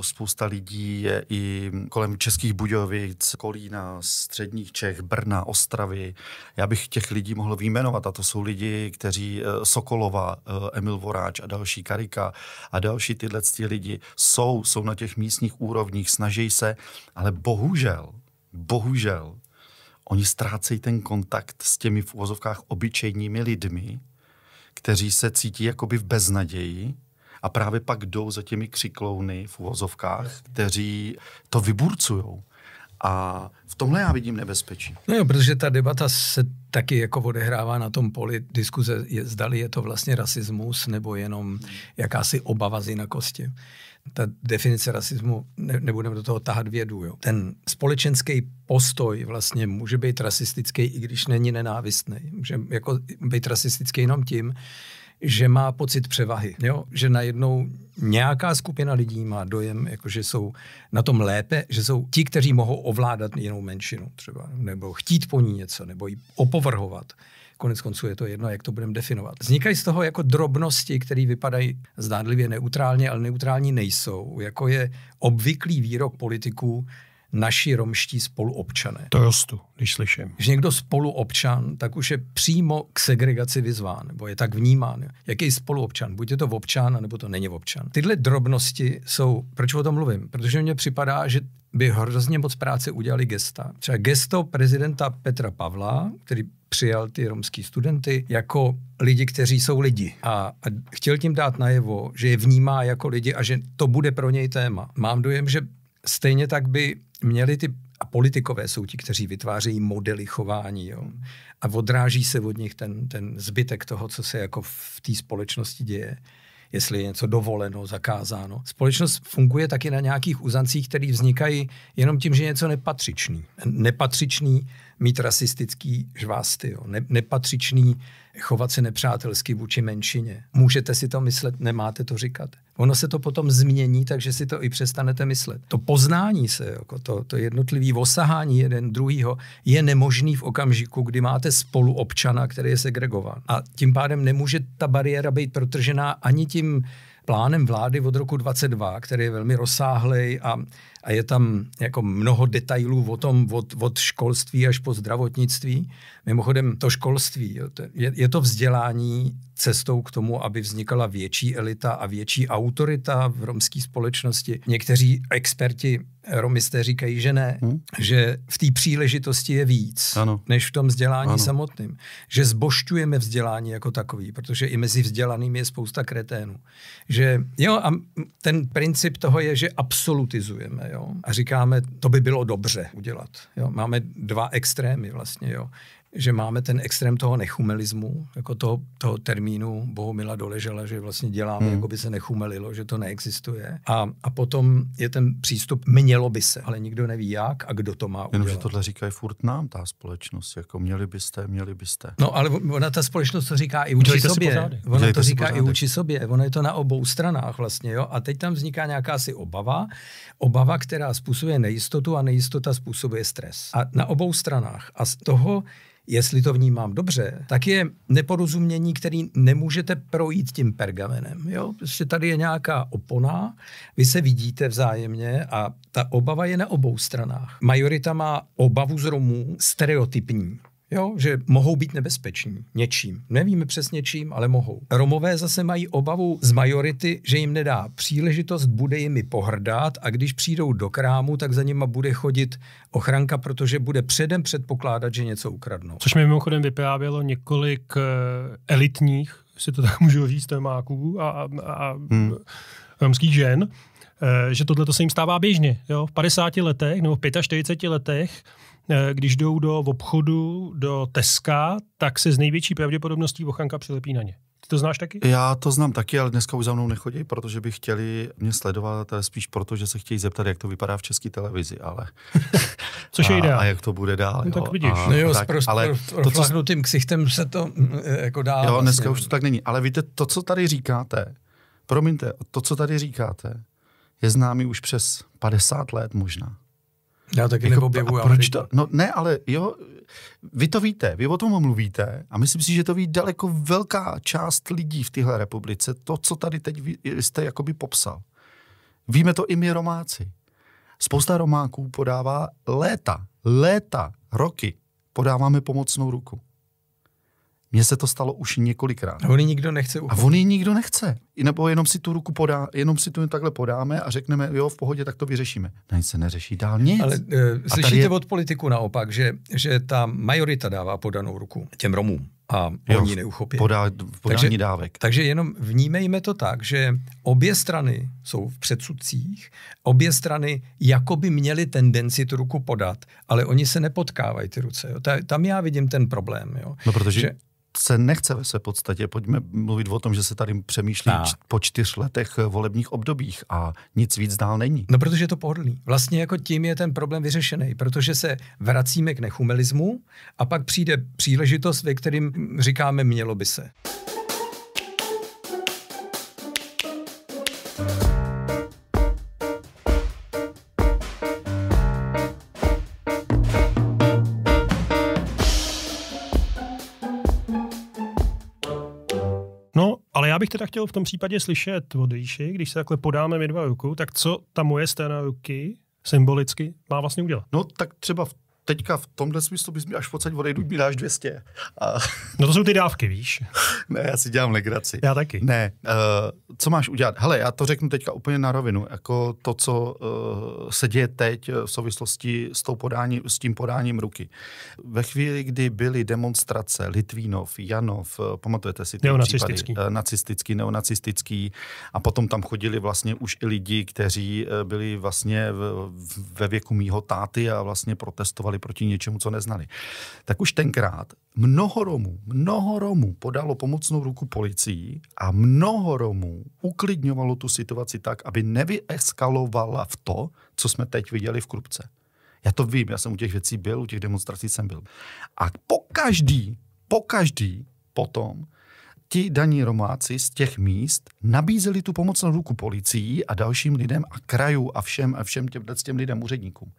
spousta lidí je i kolem Českých Budějovic, Kolína, Středních Čech, Brna, Ostravy. Já bych těch lidí mohl vyjmenovat. a to jsou lidi, kteří eh, Sokolova, eh, Emil Voráč a další Karika a další tyhle lidi jsou, jsou na těch místních úrovních, snaží se, ale bohužel, bohužel, oni ztrácejí ten kontakt s těmi v úvozovkách obyčejními lidmi, kteří se cítí jakoby v beznaději a právě pak jdou za těmi křiklouny v uvozovkách, kteří to vyburcují. A v tomhle já vidím nebezpečí. No jo, protože ta debata se taky jako odehrává na tom poli diskuze, je, zdali je to vlastně rasismus nebo jenom jakási obava z jinakosti ta definice rasismu, ne, nebudeme do toho tahat vědu, jo. ten společenský postoj vlastně může být rasistický, i když není nenávistný. Může jako být rasistický jenom tím, že má pocit převahy, jo? že najednou nějaká skupina lidí má dojem, jako že jsou na tom lépe, že jsou ti, kteří mohou ovládat jinou menšinu třeba, nebo chtít po ní něco, nebo ji opovrhovat konec konců je to jedno, jak to budeme definovat. Vznikají z toho jako drobnosti, které vypadají zdánlivě neutrálně, ale neutrální nejsou, jako je obvyklý výrok politiků, naši romští spoluobčané. To rostu, když slyším. Když někdo spoluobčan, tak už je přímo k segregaci vyzván, nebo je tak vnímán. Jaký je spoluobčan? Buď je to občan, nebo to není občan. Tyhle drobnosti jsou, proč o tom mluvím? Protože mně připadá, že by hrozně moc práce udělali gesta. Třeba gesto prezidenta Petra Pavla, který přijal ty romský studenty jako lidi, kteří jsou lidi. A, a chtěl tím dát najevo, že je vnímá jako lidi a že to bude pro něj téma. Mám dojem, že stejně tak by měli ty a politikové jsou ti, kteří vytvářejí modely chování jo? a odráží se od nich ten, ten zbytek toho, co se jako v té společnosti děje jestli je něco dovoleno, zakázáno. Společnost funguje taky na nějakých uzancích, které vznikají jenom tím, že je něco nepatřičný. Nepatřičný mít rasistický žvásty, jo. Ne, nepatřičný chovat se nepřátelsky vůči menšině. Můžete si to myslet, nemáte to říkat ono se to potom změní, takže si to i přestanete myslet. To poznání se, jako to, to jednotlivé osahání jeden druhýho je nemožný v okamžiku, kdy máte spolu občana, který je segregován. A tím pádem nemůže ta bariéra být protržená ani tím plánem vlády od roku 22, který je velmi rozsáhlej a a je tam jako mnoho detailů o tom, od, od školství až po zdravotnictví. Mimochodem to školství, jo, to je, je to vzdělání cestou k tomu, aby vznikala větší elita a větší autorita v romské společnosti. Někteří experti romisté říkají, že ne, hmm? že v té příležitosti je víc, ano. než v tom vzdělání ano. samotným. Že zbošťujeme vzdělání jako takový, protože i mezi vzdělanými je spousta kreténů. Že, jo, a ten princip toho je, že absolutizujeme. Jo? Jo? A říkáme, to by bylo dobře udělat. Jo? Máme dva extrémy vlastně. Jo? že máme ten extrém toho nechumelismu, jako toho, toho termínu Bohumila Doležela, že vlastně děláme, hmm. jako by se nechumelilo, že to neexistuje. A, a potom je ten přístup, mělo by se, ale nikdo neví jak a kdo to má udělat. že tohle říkají furt nám ta společnost, jako měli byste, měli byste. No ale ona ta společnost to říká i vůči sobě. Ona Udělejte to říká i vůči sobě. Ono je to na obou stranách vlastně, jo. A teď tam vzniká nějaká si obava, obava, která způsobuje nejistotu a nejistota způsobuje stres. A na obou stranách. A z toho jestli to vnímám dobře, tak je neporozumění, který nemůžete projít tím pergamenem. Jo? Prostě tady je nějaká opona, vy se vidíte vzájemně a ta obava je na obou stranách. Majorita má obavu z Romů stereotypní. Jo, že mohou být nebezpeční něčím. Nevíme přesně čím, ale mohou. Romové zase mají obavu z majority, že jim nedá příležitost, bude jimi pohrdát a když přijdou do krámu, tak za nima bude chodit ochranka, protože bude předem předpokládat, že něco ukradnou. Což mi mimochodem vyprávělo několik eh, elitních, si to tak můžu říct, témáků a, a, a hmm. romských žen, eh, že tohle se jim stává běžně. Jo? V 50 letech nebo v 45 letech Eh, když jdou do obchodu, do Teska, tak se z největší pravděpodobností ochranka přilepí na ně. Ty to znáš taky? Já to znám taky, ale dneska už za mnou nechodí, protože by chtěli mě sledovat, ale eh, spíš proto, že se chtějí zeptat, jak to vypadá v české televizi, ale... Což je ideál. A jak to bude dál. No, jo. tak vidíš. A, no jo, tak, ale to, co... tím ksichtem se to mm, e, jako dá. Jo, vlastně, dneska vlastně. už no. to tak není. Ale víte, to, co tady říkáte, promiňte, to, co tady říkáte, je známý už přes 50 let možná. Já taky jako, neobjevuju a proč to? No ne, ale jo, vy to víte, vy o tom mluvíte a myslím si, že to ví daleko velká část lidí v téhle republice, to, co tady teď jste jakoby popsal. Víme to i my Romáci. Spousta Romáků podává léta, léta, roky podáváme pomocnou ruku. Mně se to stalo už několikrát. A oni nikdo nechce uchopit. A oni nikdo nechce. I nebo jenom si tu ruku podá, jenom si tu takhle podáme a řekneme, jo, v pohodě, tak to vyřešíme. Ne, se neřeší dál nic. Ale e, slyšíte je... od politiku naopak, že, že ta majorita dává podanou ruku těm Romům a jo, oni neuchopí. Podá, podání takže, dávek. Takže jenom vnímejme to tak, že obě strany jsou v předsudcích, obě strany jakoby měly tendenci tu ruku podat, ale oni se nepotkávají ty ruce. Jo. Ta, tam já vidím ten problém. Jo. No protože že, se nechce ve své podstatě. Pojďme mluvit o tom, že se tady přemýšlí a. po čtyř letech eh, volebních obdobích a nic víc dál není. No, protože je to pohodlný. Vlastně jako tím je ten problém vyřešený, protože se vracíme k nechumelismu a pak přijde příležitost, ve kterým říkáme, mělo by se. bych teda chtěl v tom případě slyšet od Ríši, když se takhle podáme mi dva ruku, tak co ta moje strana ruky symbolicky má vlastně udělat? No tak třeba v teďka v tomhle smyslu bys mi až v podstatě odejdu, mi dáš 200. A... No to jsou ty dávky, víš? ne, já si dělám legraci. Já taky. Ne, uh, co máš udělat? Hele, já to řeknu teďka úplně na rovinu. Jako to, co uh, se děje teď eh, v souvislosti s, tou podání, s tím podáním ruky. Ve chvíli, kdy byly demonstrace Litvínov, Janov, pamatujete si ty neonacistický. případy? Uh, nacistický, neonacistický. A potom tam chodili vlastně už i lidi, kteří byli vlastně v, ve věku mýho táty a vlastně protestovali bojovali proti něčemu, co neznali. Tak už tenkrát mnoho Romů, mnoho Romů podalo pomocnou ruku policii a mnoho Romů uklidňovalo tu situaci tak, aby nevyeskalovala v to, co jsme teď viděli v Krupce. Já to vím, já jsem u těch věcí byl, u těch demonstrací jsem byl. A po každý, po každý potom ti daní Romáci z těch míst nabízeli tu pomocnou ruku policií a dalším lidem a kraju a všem, a všem těm, těm lidem, úředníkům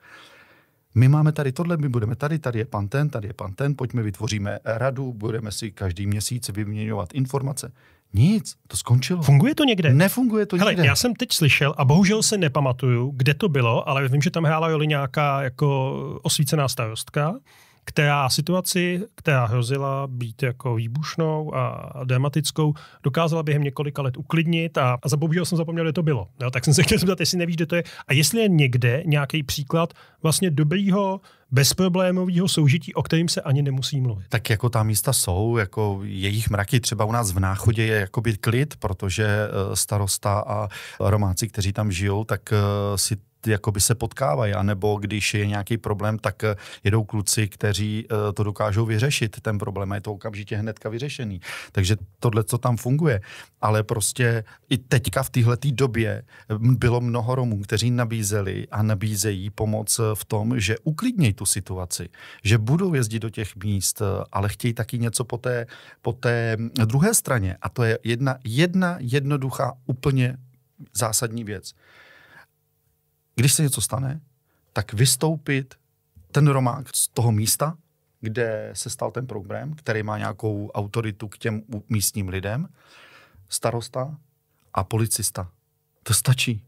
my máme tady tohle, my budeme tady, tady je pan ten, tady je pan ten, pojďme vytvoříme radu, budeme si každý měsíc vyměňovat informace. Nic, to skončilo. Funguje to někde? Nefunguje to Hele, někde. já jsem teď slyšel a bohužel se nepamatuju, kde to bylo, ale vím, že tam hrála joli nějaká jako osvícená starostka která situaci, která hrozila být jako výbušnou a dramatickou, dokázala během několika let uklidnit a, a zapomněl jsem zapomněl, kde to bylo. Jo, tak jsem se chtěl zeptat, jestli nevíš, kde to je a jestli je někde nějaký příklad vlastně dobrýho bezproblémového soužití, o kterým se ani nemusí mluvit. Tak jako ta místa jsou, jako jejich mraky, třeba u nás v Náchodě je jakoby klid, protože eh, starosta a romáci, kteří tam žijou, tak eh, si jakoby se potkávají, anebo když je nějaký problém, tak eh, jedou kluci, kteří eh, to dokážou vyřešit, ten problém, a je to okamžitě hnedka vyřešený. Takže tohle, co tam funguje. Ale prostě i teďka v téhle době eh, bylo mnoho Romů, kteří nabízeli a nabízejí pomoc v tom, že uklidnějí tu situaci, že budou jezdit do těch míst, ale chtějí taky něco po té, po té hm, druhé straně. A to je jedna, jedna jednoduchá, úplně zásadní věc když se něco stane, tak vystoupit ten romák z toho místa, kde se stal ten problém, který má nějakou autoritu k těm místním lidem, starosta a policista. To stačí.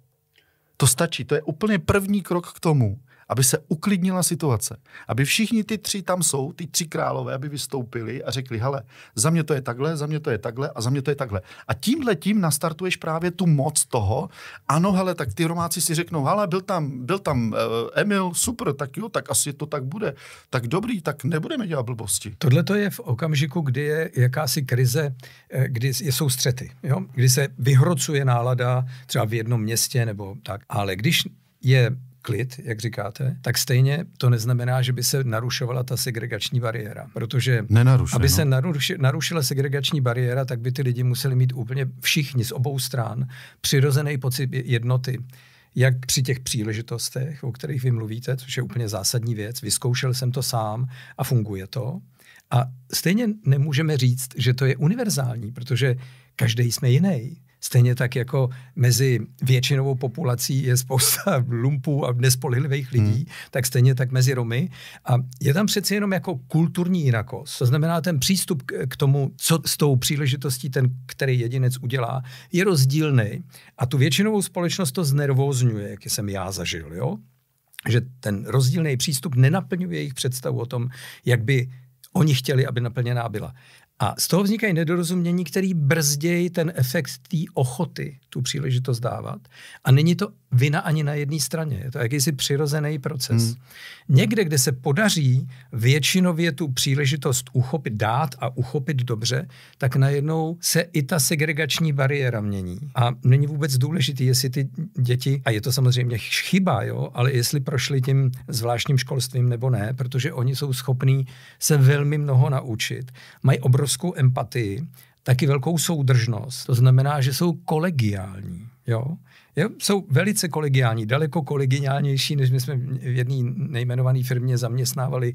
To stačí, to je úplně první krok k tomu, aby se uklidnila situace. Aby všichni ty tři tam jsou, ty tři králové, aby vystoupili a řekli, hele, za mě to je takhle, za mě to je takhle a za mě to je takhle. A tímhle tím nastartuješ právě tu moc toho, ano, hele, tak ty romáci si řeknou, hele, byl tam, byl tam uh, Emil, super, tak jo, tak asi to tak bude. Tak dobrý, tak nebudeme dělat blbosti. Tohle to je v okamžiku, kdy je jakási krize, eh, kdy jsou střety, jo? kdy se vyhrocuje nálada třeba v jednom městě nebo tak. Ale když je klid, jak říkáte, tak stejně to neznamená, že by se narušovala ta segregační bariéra. Protože Nenarušen, aby no. se naruši, narušila segregační bariéra, tak by ty lidi museli mít úplně všichni z obou stran přirozený pocit jednoty jak při těch příležitostech, o kterých vy mluvíte, což je úplně zásadní věc, vyzkoušel jsem to sám a funguje to. A stejně nemůžeme říct, že to je univerzální, protože každý jsme jiný. Stejně tak jako mezi většinovou populací je spousta lumpů a nespolehlivých lidí, hmm. tak stejně tak mezi Romy. A je tam přeci jenom jako kulturní jinakost. To znamená, ten přístup k tomu, co s tou příležitostí ten, který jedinec udělá, je rozdílný. A tu většinovou společnost to znervózňuje, jak jsem já zažil, jo? že ten rozdílný přístup nenaplňuje jejich představu o tom, jak by oni chtěli, aby naplněná byla. A z toho vznikají nedorozumění, který brzdějí ten efekt té ochoty tu příležitost dávat. A není to vina ani na jedné straně. Je to jakýsi přirozený proces. Hmm. Někde, kde se podaří většinově tu příležitost uchopit, dát a uchopit dobře, tak najednou se i ta segregační bariéra mění. A není vůbec důležitý, jestli ty děti, a je to samozřejmě chyba, jo, ale jestli prošli tím zvláštním školstvím nebo ne, protože oni jsou schopní se velmi mnoho naučit. Mají obrovskou empatii, taky velkou soudržnost. To znamená, že jsou kolegiální. Jo? Jo, jsou velice kolegiální, daleko kolegiálnější, než my jsme v jedné nejmenované firmě zaměstnávali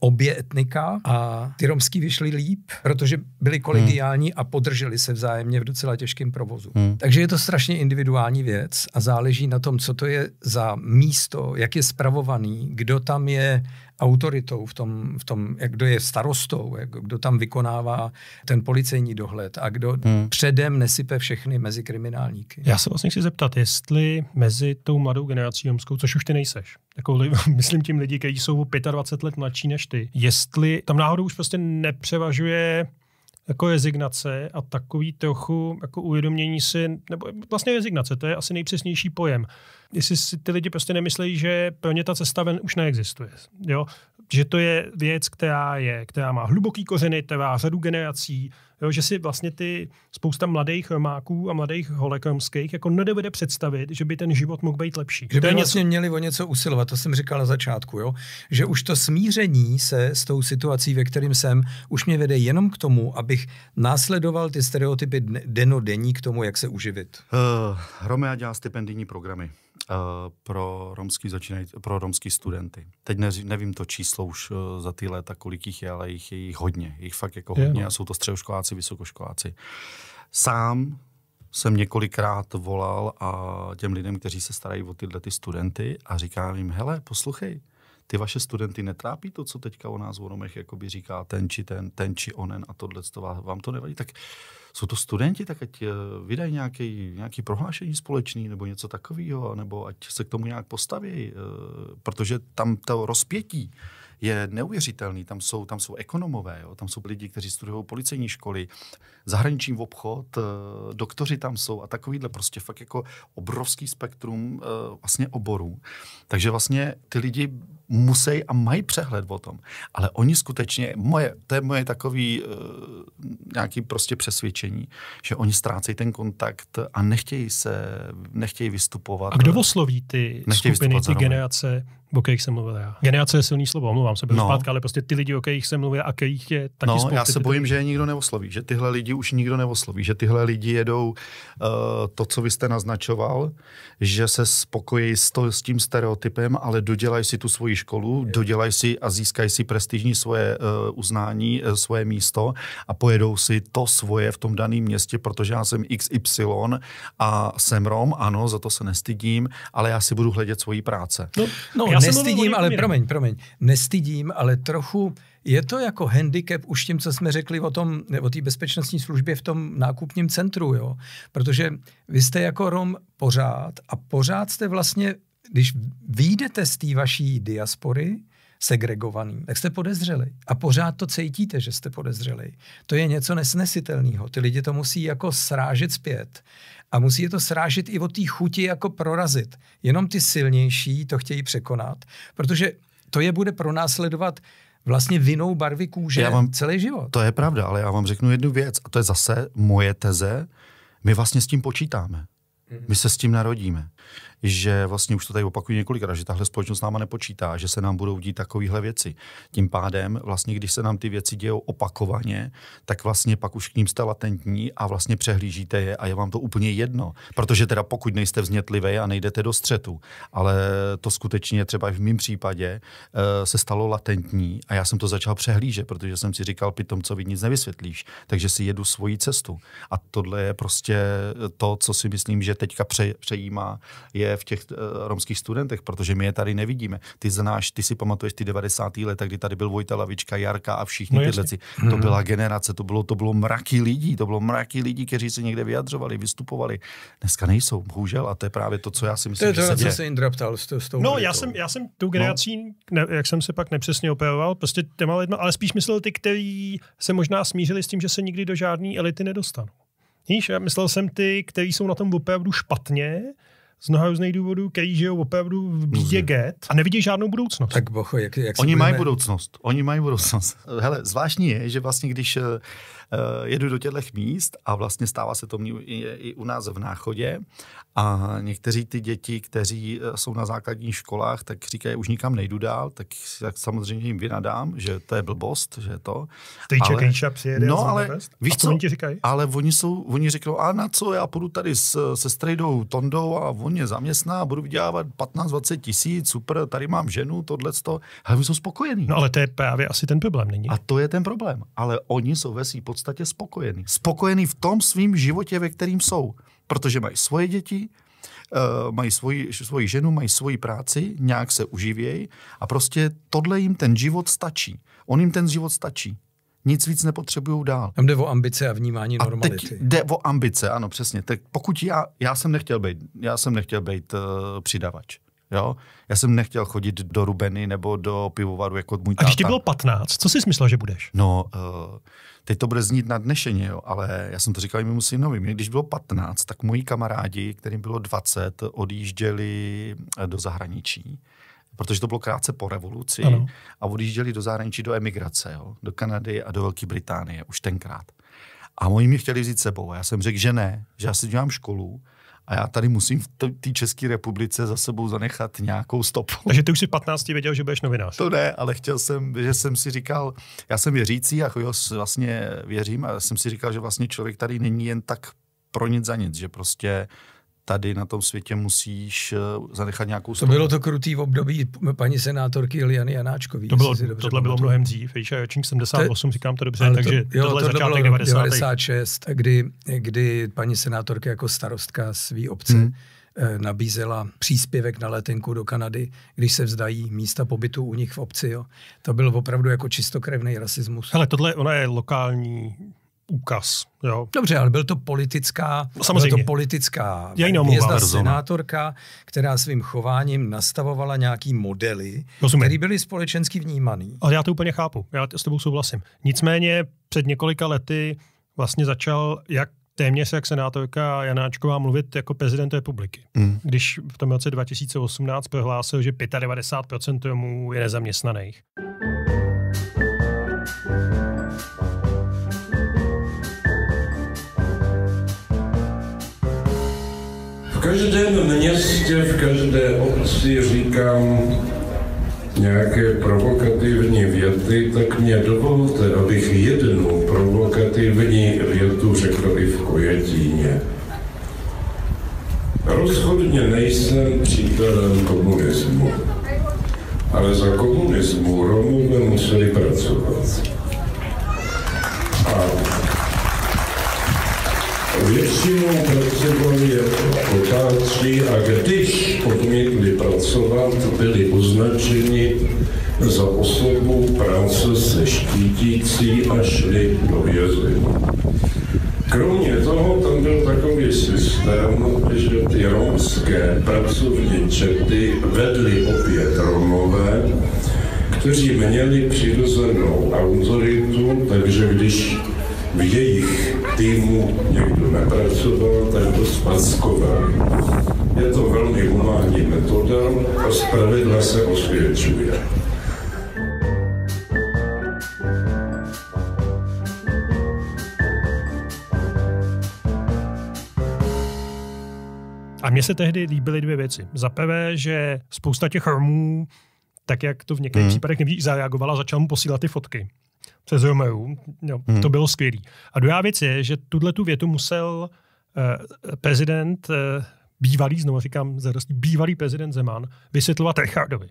obě etnika a ty romský vyšli líp, protože byli kolegiální hmm. a podrželi se vzájemně v docela těžkém provozu. Hmm. Takže je to strašně individuální věc a záleží na tom, co to je za místo, jak je spravovaný, kdo tam je autoritou v tom, v tom jak kdo je starostou, jak, kdo tam vykonává ten policejní dohled a kdo hmm. předem nesype všechny mezi kriminálníky. Já se vlastně chci zeptat, jestli mezi tou mladou generací Jomskou, což už ty nejseš, takovou, myslím tím lidi, kteří jsou 25 let mladší než ty, jestli tam náhodou už prostě nepřevažuje jako rezignace a takový trochu jako uvědomění si, nebo vlastně rezignace, to je asi nejpřesnější pojem jestli si ty lidi prostě nemyslí, že pro ně ta cesta ven už neexistuje. Jo? Že to je věc, která, je, která má hluboký kořeny, trvá řadu generací, jo? že si vlastně ty spousta mladých romáků a mladých holekromských jako nedovede představit, že by ten život mohl být lepší. Že by vlastně něco... vlastně měli o něco usilovat, to jsem říkal na začátku, jo? že už to smíření se s tou situací, ve kterým jsem, už mě vede jenom k tomu, abych následoval ty stereotypy denodenní k tomu, jak se uživit. Uh, Romea dělá stipendijní programy. Eh, pro romský, začínaj, pro romský studenty. Teď nevím to číslo už eh, za ty léta, kolik jich je, ale jich je jich hodně. Jich fakt jako hodně je, no. a jsou to středoškoláci, vysokoškoláci. Sám jsem několikrát volal a těm lidem, kteří se starají o tyhle ty studenty a říkám jim, hele, poslouchej, ty vaše studenty netrápí to, co teďka o nás o Romech jakoby říká ten či ten, ten či onen a tohle, to vám to nevadí, tak jsou to studenti, tak ať eh, vydají nějaký, nějaký prohlášení společný nebo něco takového, nebo ať se k tomu nějak postaví, eh, protože tam to rozpětí je neuvěřitelný. Tam jsou, tam jsou ekonomové, jo? tam jsou lidi, kteří studují policejní školy, zahraniční obchod, eh, doktoři tam jsou a takovýhle prostě fakt jako obrovský spektrum eh, vlastně oborů. Takže vlastně ty lidi musí a mají přehled o tom. Ale oni skutečně, moje, to je moje takový uh, nějaký prostě přesvědčení, že oni ztrácejí ten kontakt a nechtějí se, nechtějí vystupovat. A kdo osloví ty skupiny, ty generace, o kterých jsem mluvil já. Generace je silný slovo, omlouvám se, no. zpátka, ale prostě ty lidi, o kterých jsem mluvil a kterých je taky No, já se bojím, že je nikdo neosloví, že tyhle lidi už nikdo neosloví, že tyhle lidi jedou uh, to, co vy jste naznačoval, že se spokojí s, to, s tím stereotypem, ale dodělají si tu svoji školu, je. dodělají si a získají si prestižní svoje uh, uznání, uh, svoje místo a pojedou si to svoje v tom daném městě, protože já jsem XY a jsem Rom, ano, za to se nestydím, ale já si budu hledět svoji práce. No, no já nestydím, ale promiň, promiň, nestydím, ale trochu je to jako handicap už tím, co jsme řekli o tom, o té bezpečnostní službě v tom nákupním centru, jo? Protože vy jste jako Rom pořád a pořád jste vlastně, když vyjdete z té vaší diaspory, segregovaný, tak jste podezřeli. A pořád to cítíte, že jste podezřeli. To je něco nesnesitelného. Ty lidi to musí jako srážet zpět. A musí je to srážet i od té chuti jako prorazit. Jenom ty silnější to chtějí překonat, protože to je bude pronásledovat vlastně vinou barvy kůže já vám, celý život. To je pravda, ale já vám řeknu jednu věc, a to je zase moje teze. My vlastně s tím počítáme. My se s tím narodíme že vlastně už to tady opakují několikrát, že tahle společnost náma nepočítá, že se nám budou dít takovéhle věci. Tím pádem, vlastně, když se nám ty věci dějou opakovaně, tak vlastně pak už k ním jste latentní a vlastně přehlížíte je a je vám to úplně jedno. Protože teda pokud nejste vznětlivé a nejdete do střetu, ale to skutečně třeba v mém případě eh, se stalo latentní a já jsem to začal přehlížet, protože jsem si říkal, co vy nic nevysvětlíš, takže si jedu svoji cestu. A tohle je prostě to, co si myslím, že teďka pře, přejímá je v těch eh, romských studentech, protože my je tady nevidíme. Ty znáš, ty si pamatuješ ty 90. leta, kdy tady byl Vojta Lavička, Jarka a všichni no tyhle. To byla generace, to bylo, to bylo mraky lidí, to bylo mraky lidí, kteří se někde vyjadřovali, vystupovali. Dneska nejsou, bohužel, a to je právě to, co já si myslím, to je to, že se, co se Indra ptal s, s tou No, já jsem, já jsem tu generací, no. ne, jak jsem se pak nepřesně operoval, prostě těma lidma, ale spíš myslel ty, kteří se možná smířili s tím, že se nikdy do žádné elity nedostanou. Víš, já myslel jsem ty, kteří jsou na tom opravdu špatně, z mnoha různých důvodů, který žijou opravdu v bídě get a nevidí žádnou budoucnost. Tak bocho, jak, jak Oni budeme... mají budoucnost. Oni mají budoucnost. Hele, zvláštní je, že vlastně když uh, jedu do těchto míst a vlastně stává se to mě, i, i u nás v Náchodě a někteří ty děti, kteří eh, jsou na základních školách, tak říkají, už nikam nejdu dál, tak, tak samozřejmě jim vynadám, že to je blbost, že je to. Ty ale, čekejša přijede no, ale, víš a co, co oni ti říkají? Ale oni, jsou, oni řeknou, a na co, já půjdu tady s, se strejdou Tondou a on on mě zaměstná, budu vydělávat 15-20 tisíc, super, tady mám ženu, tohle to, ale jsou spokojení. No ale to je právě asi ten problém, není? A to je ten problém, ale oni jsou ve své podstatě spokojení. Spokojení v tom svém životě, ve kterým jsou, protože mají svoje děti, eh, mají svoji, svoji ženu, mají svoji práci, nějak se uživějí a prostě tohle jim ten život stačí. On jim ten život stačí nic víc nepotřebují dál. Tam jde o ambice a vnímání a normality. Teď jde o ambice, ano, přesně. Tak pokud já, já jsem nechtěl být, já jsem nechtěl být uh, přidavač. Jo? Já jsem nechtěl chodit do Rubeny nebo do pivovaru jako můj táta. A když ti bylo 15, co jsi myslel, že budeš? No, uh, teď to bude znít nadnešeně, jo, ale já jsem to říkal i mému synovi. Mě, když bylo 15, tak moji kamarádi, kterým bylo 20, odjížděli eh, do zahraničí protože to bylo krátce po revoluci ano. a odjížděli do zahraničí, do emigrace, jo, do Kanady a do Velké Británie už tenkrát. A oni mě chtěli vzít sebou. A já jsem řekl, že ne, že já si dělám školu a já tady musím v té České republice za sebou zanechat nějakou stopu. Takže ty už si 15 věděl, že budeš novinář. To ne, ale chtěl jsem, že jsem si říkal, já jsem věřící a jo, vlastně věřím a jsem si říkal, že vlastně člověk tady není jen tak pro nic za nic, že prostě uh, tady na tom světě musíš eh, zanechat nějakou stopu. To bylo to krutý v období paní senátorky Liany Janáčkový. To bylo, tohle bylo mnohem dřív, víš, a 78, to, říkám to dobře, to, takže jo, tohle, tohle začátek 90. 96, kdy, kdy paní senátorka jako starostka svý obce hmm eh, nabízela příspěvek na letenku do Kanady, když se vzdají místa pobytu u nich v obci. Jo. To byl opravdu jako čistokrevný rasismus. Ale tohle ona je lokální úkaz. Jo. Dobře, ale byl to politická, no, Samozřejmě. Byl to politická vězda senátorka, která svým chováním nastavovala nějaký modely, které byly společensky vnímaný. A já to úplně chápu, já s tebou souhlasím. Nicméně před několika lety vlastně začal jak téměř jak senátorka Janáčková mluvit jako prezident republiky. Mm. Když v tom roce 2018 prohlásil, že 95% tomu je nezaměstnaných. Mm. každém městě, v každé obci říkám nějaké provokativní věty, tak mě dovolte, abych jednu provokativní větu řekl i v Kojetíně. Rozhodně nejsem přítelem komunismu, ale za komunismu Romové museli pracovat. většinu pracovali jako otáčky a když odmítli pracovat, byli označeni za osobu práce se štítící a šli do vězení. Kromě toho tam byl takový systém, že ty romské pracovní čety vedli opět Romové, kteří měli přirozenou autoritu, takže když v jejich týmu někdo nepracoval, tak to spackoval. Je to velmi humánní metoda a zpravidla se osvědčuje. A mně se tehdy líbily dvě věci. Za prvé, že spousta těch Romů, tak jak to v některých hmm. případech nevíš, zareagovala, začal mu posílat ty fotky přes Romeu. Jo, hmm. To bylo skvělé. A druhá věc je, že tuhle tu větu musel uh, prezident, uh, bývalý, znovu říkám, zarostí, bývalý prezident Zeman, vysvětlovat Richardovi.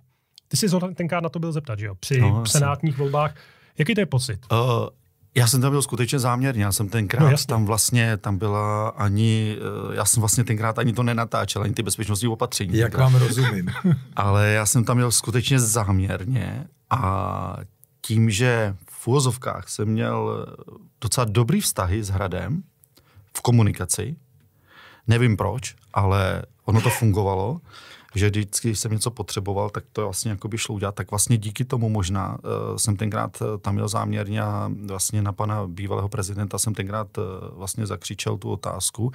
Ty jsi tenkrát na to byl zeptat, že jo? Při no, senátních volbách. Jaký to je pocit? Uh, já jsem tam byl skutečně záměrně, já jsem tenkrát no, tam vlastně, tam byla ani, já jsem vlastně tenkrát ani to nenatáčel, ani ty bezpečnostní opatření. Jak vám rozumím. Ale já jsem tam byl skutečně záměrně a tím, že v úvozovkách jsem měl eh, docela dobrý vztahy s Hradem v komunikaci. Nevím proč, ale ono to fungovalo, že vždycky jsem něco potřeboval, tak to vlastně jako by šlo udělat. Tak vlastně díky tomu možná uh, jsem tenkrát eh, tam měl záměrně a vlastně na pana bývalého prezidenta jsem tenkrát uh, vlastně zakřičel tu otázku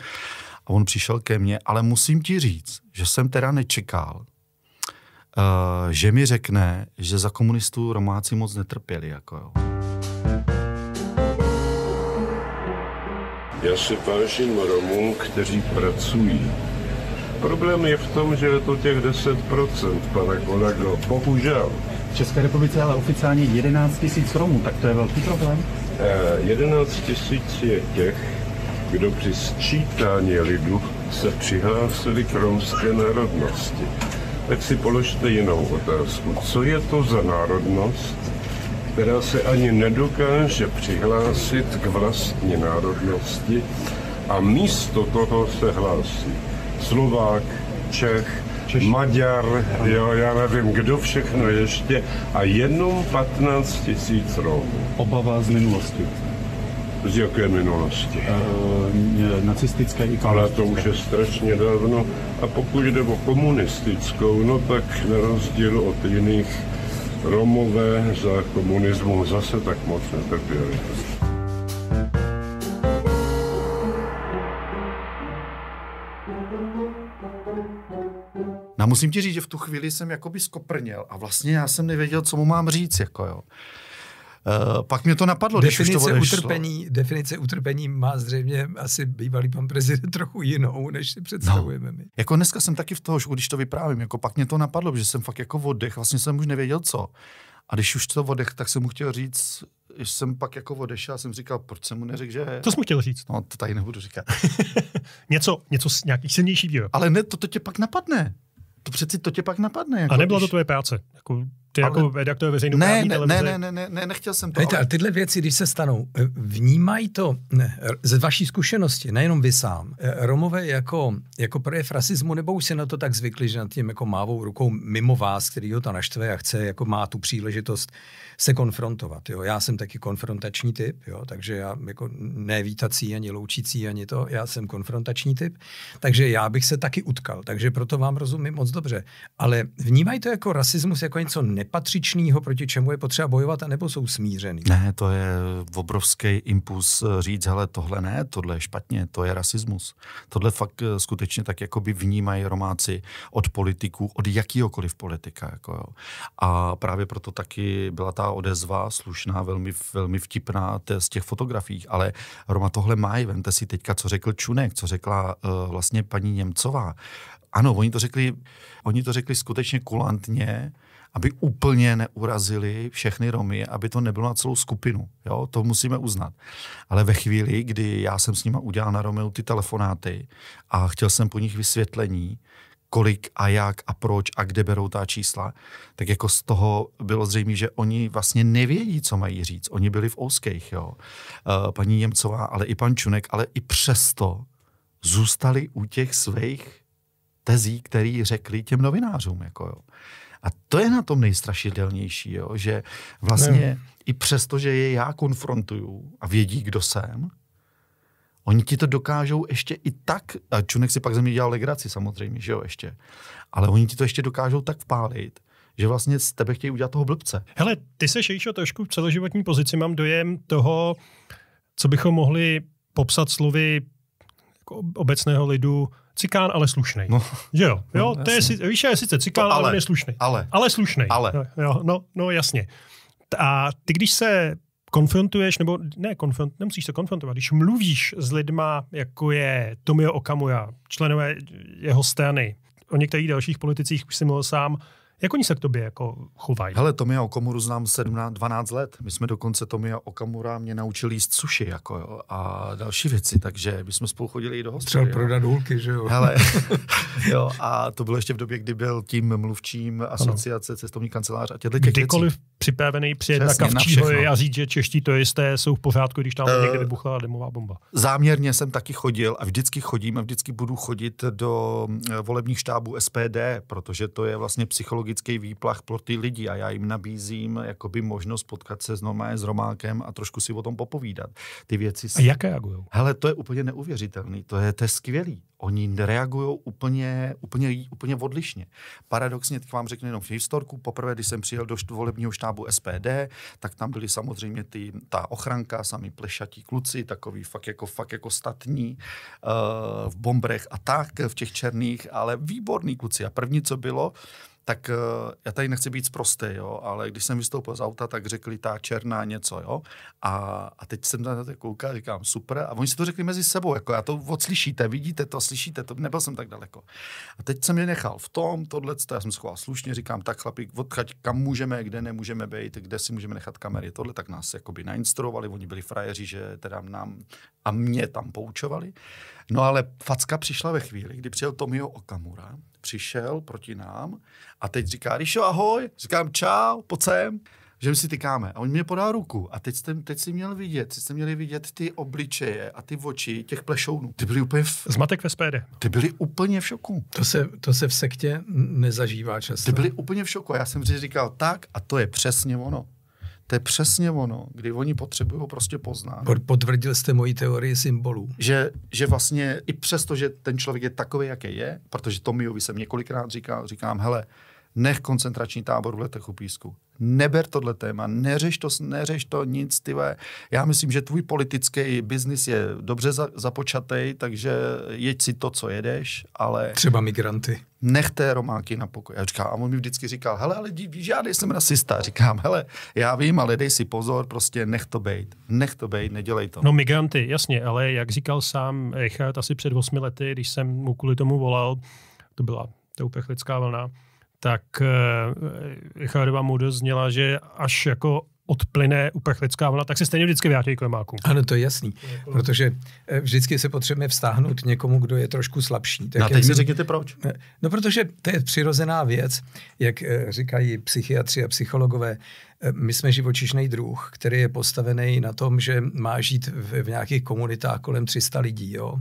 a on přišel ke mně, ale musím ti říct, že jsem teda nečekal, uh, že mi řekne, že za komunistů Romáci moc netrpěli. Jako jo. Já si vážím Romů, kteří pracují. Problém je v tom, že je to těch 10%, pane kolego, bohužel. V České republice ale oficiálně 11 tisíc Romů, tak to je velký problém. Eh, 11 tisíc je těch, kdo při sčítání lidu se přihlásili k romské národnosti. Tak si položte jinou otázku. Co je to za národnost, která se ani nedokáže přihlásit k vlastní národnosti a místo toho se hlásí Slovák, Čech, Češ. Maďar, jo, já nevím, kdo všechno ještě a jenom 15 tisíc Romů. Obava z minulosti. Z jaké minulosti? E, nacistické i Ale to už je strašně dávno. A pokud jde o komunistickou, no tak na rozdíl od jiných Romové za komunismu zase tak moc netrpěli. No musím ti říct, že v tu chvíli jsem jakoby skoprněl a vlastně já jsem nevěděl, co mu mám říct, jako jo. Uh, pak mě to napadlo, definice když už to utrpení, Definice utrpení má zřejmě asi bývalý pan prezident trochu jinou, než si představujeme no. my. Jako dneska jsem taky v toho, že když to vyprávím, jako pak mě to napadlo, že jsem fakt jako oddech, vlastně jsem už nevěděl co. A když už to oddech, tak jsem mu chtěl říct, že jsem pak jako odešel, jsem říkal, proč jsem mu neřekl, že... To jsem mu chtěl říct. No, to tady nebudu říkat. něco, něco, nějaký silnější výrok. Ale ne, to, to tě pak napadne. To přeci to tě pak napadne. Jako, a nebyla když... to tvoje práce. Jako, ty jako ale... jako redaktor veřejnou ne, ne, televize... ne, ne, ne, ne, nechtěl jsem to. Víte, ale... tyhle věci, když se stanou, eh, vnímají to ne, z vaší zkušenosti, nejenom vy sám, eh, Romové jako, jako projev rasismu, nebo už se na to tak zvykli, že nad tím jako mávou rukou mimo vás, který ho to naštve a chce, jako má tu příležitost se konfrontovat. Jo? Já jsem taky konfrontační typ, jo? takže já jako nevítací ani loučící ani to, já jsem konfrontační typ, takže já bych se taky utkal, takže proto vám rozumím moc dobře. Ale vnímají to jako rasismus, jako něco ne nepatřičného, proti čemu je potřeba bojovat, anebo jsou smířený? Ne, to je obrovský impuls eh, říct, hele, tohle ne, tohle je špatně, to je rasismus. Tohle fakt eh, skutečně tak jako by vnímají Romáci od politiků, od jakýhokoliv politika. Jako jo. A právě proto taky byla ta odezva slušná, velmi, velmi vtipná z těch fotografií, ale Roma tohle má, vemte si teďka, co řekl Čunek, co řekla uh, vlastně paní Němcová. Ano, oni to řekli, oni to řekli skutečně kulantně, aby úplně neurazili všechny Romy, aby to nebylo na celou skupinu. Jo? To musíme uznat. Ale ve chvíli, kdy já jsem s nima udělal na Romeu ty telefonáty a chtěl jsem po nich vysvětlení, kolik a jak a proč a kde berou ta čísla, tak jako z toho bylo zřejmé, že oni vlastně nevědí, co mají říct. Oni byli v Ouskejch, jo. Eh, paní Němcová, ale i pan Čunek, ale i přesto zůstali u těch svých tezí, který řekli těm novinářům, jako jo. A to je na tom nejstrašidelnější, jo? že vlastně ne. i přesto, že je já konfrontuju a vědí, kdo jsem, Oni ti to dokážou ještě i tak, a Čunek si pak ze mě dělal legraci samozřejmě, že jo, ještě, ale oni ti to ještě dokážou tak vpálit, že vlastně z tebe chtějí udělat toho blbce. Hele, ty se Šejšo trošku v celoživotní pozici, mám dojem toho, co bychom mohli popsat slovy obecného lidu cikán, ale slušný. No. Že jo, no, jo no, to je, víš, je sice cikán, to no, ale, ale slušný. Ale. Ale slušný. Ale. jo, no, no jasně. A ty, když se konfrontuješ, nebo ne, konfront, nemusíš se konfrontovat, když mluvíš s lidma, jako je Tomio Okamura, členové jeho strany, o některých dalších politicích už si mluvil sám, jak oni se k tobě jako chovají? Hele, Tomia Okamuru znám 17, 12 let. My jsme dokonce Tomia Okamura mě naučili jíst suši jako jo, a další věci, takže my jsme spolu chodili i do hospody. Třeba prodat důlky, že jo? Hele, jo, a to bylo ještě v době, kdy byl tím mluvčím asociace ano. cestovní kancelář a těchto těch Kdykoliv věcí. připravený přijet Přesně, na kavčího a říct, že čeští to jisté jsou v pořádku, když tam uh, někde vybuchla demová bomba. Záměrně jsem taky chodil a vždycky chodím a vždycky budu chodit do mm, eh, volebních štábů SPD, protože to je vlastně psycholog psychologický výplach pro ty lidi a já jim nabízím jakoby možnost potkat se s normálně s Romákem a trošku si o tom popovídat. Ty věci... Si... A jak reagují? Hele, to je úplně neuvěřitelný, to je, to je skvělý. Oni reagují úplně, úplně, úplně odlišně. Paradoxně, tak vám řeknu jenom v historku, poprvé, když jsem přijel do volebního štábu SPD, tak tam byly samozřejmě ty, ta ochranka, sami plešatí kluci, takový fakt jako, fakt jako statní, uh, v bombrech a tak, v těch černých, ale výborný kluci. A první, co bylo, tak eh, já tady nechci být zprostý, jo, ale když jsem vystoupil z auta, tak řekli ta černá něco, jo, a, a teď jsem na to koukal, říkám super, a oni si to řekli mezi sebou, jako já to odslyšíte, vidíte to, slyšíte to, nebyl jsem tak daleko. A teď jsem je nechal v tom, tohle, já jsem schoval slušně, říkám tak chlapík, odchať kam můžeme, kde nemůžeme být, kde si můžeme nechat kamery, tohle, tak nás jakoby nainstruovali, oni byli frajeři, že teda nám a mě tam poučovali. No ale facka přišla ve chvíli, kdy přijel Tomio Okamura, přišel proti nám a teď říká, Rišo, ahoj, říkám čau, pojď sem, že my si tykáme. A on mě podá ruku a teď jste, teď si měl vidět, teď jste měli vidět ty obličeje a ty oči těch plešounů. Ty byli úplně... V... Zmatek ve SPD. Ty byli úplně v šoku. To se, to se v sektě nezažívá často. Ty byli úplně v šoku a já jsem si říkal, tak a to je přesně ono. To je přesně ono, kdy oni potřebují prostě poznat. Potvrdil jste moji teorii symbolů. Že, že vlastně i přesto, že ten člověk je takový, jaký je, protože Tomiovi jsem několikrát říkal, říkám, hele, nech koncentrační tábor v letech u písku. Neber tohle téma, neřeš to, neřeš to nic, ty Já myslím, že tvůj politický biznis je dobře za, započatý, takže jeď si to, co jedeš, ale... Třeba migranty. Nechte romáky na pokoj. Já říkám, a on mi vždycky říkal, hele, ale víš, já nejsem rasista. Říkám, hele, já vím, ale dej si pozor, prostě nech to bejt. Nech to bejt, nedělej to. No migranty, jasně, ale jak říkal sám Richard asi před osmi lety, když jsem mu kvůli tomu volal, to byla ta upechlická vlna, tak eh, Richard Ryba mu dozněla, že až jako odplyne uprchlická vlna, tak se stejně vždycky vrátí k lemáku. Ano, to je jasný, jako- protože eh, vždycky se potřebujeme vztáhnout někomu, kdo je trošku slabší. Tak no, teď si řekněte proč. Eh, no, protože to je přirozená věc, jak říkají psychiatři a psychologové, my jsme živočišný druh, který je postavený na tom, že má žít v, v nějakých komunitách kolem 300 lidí, jo?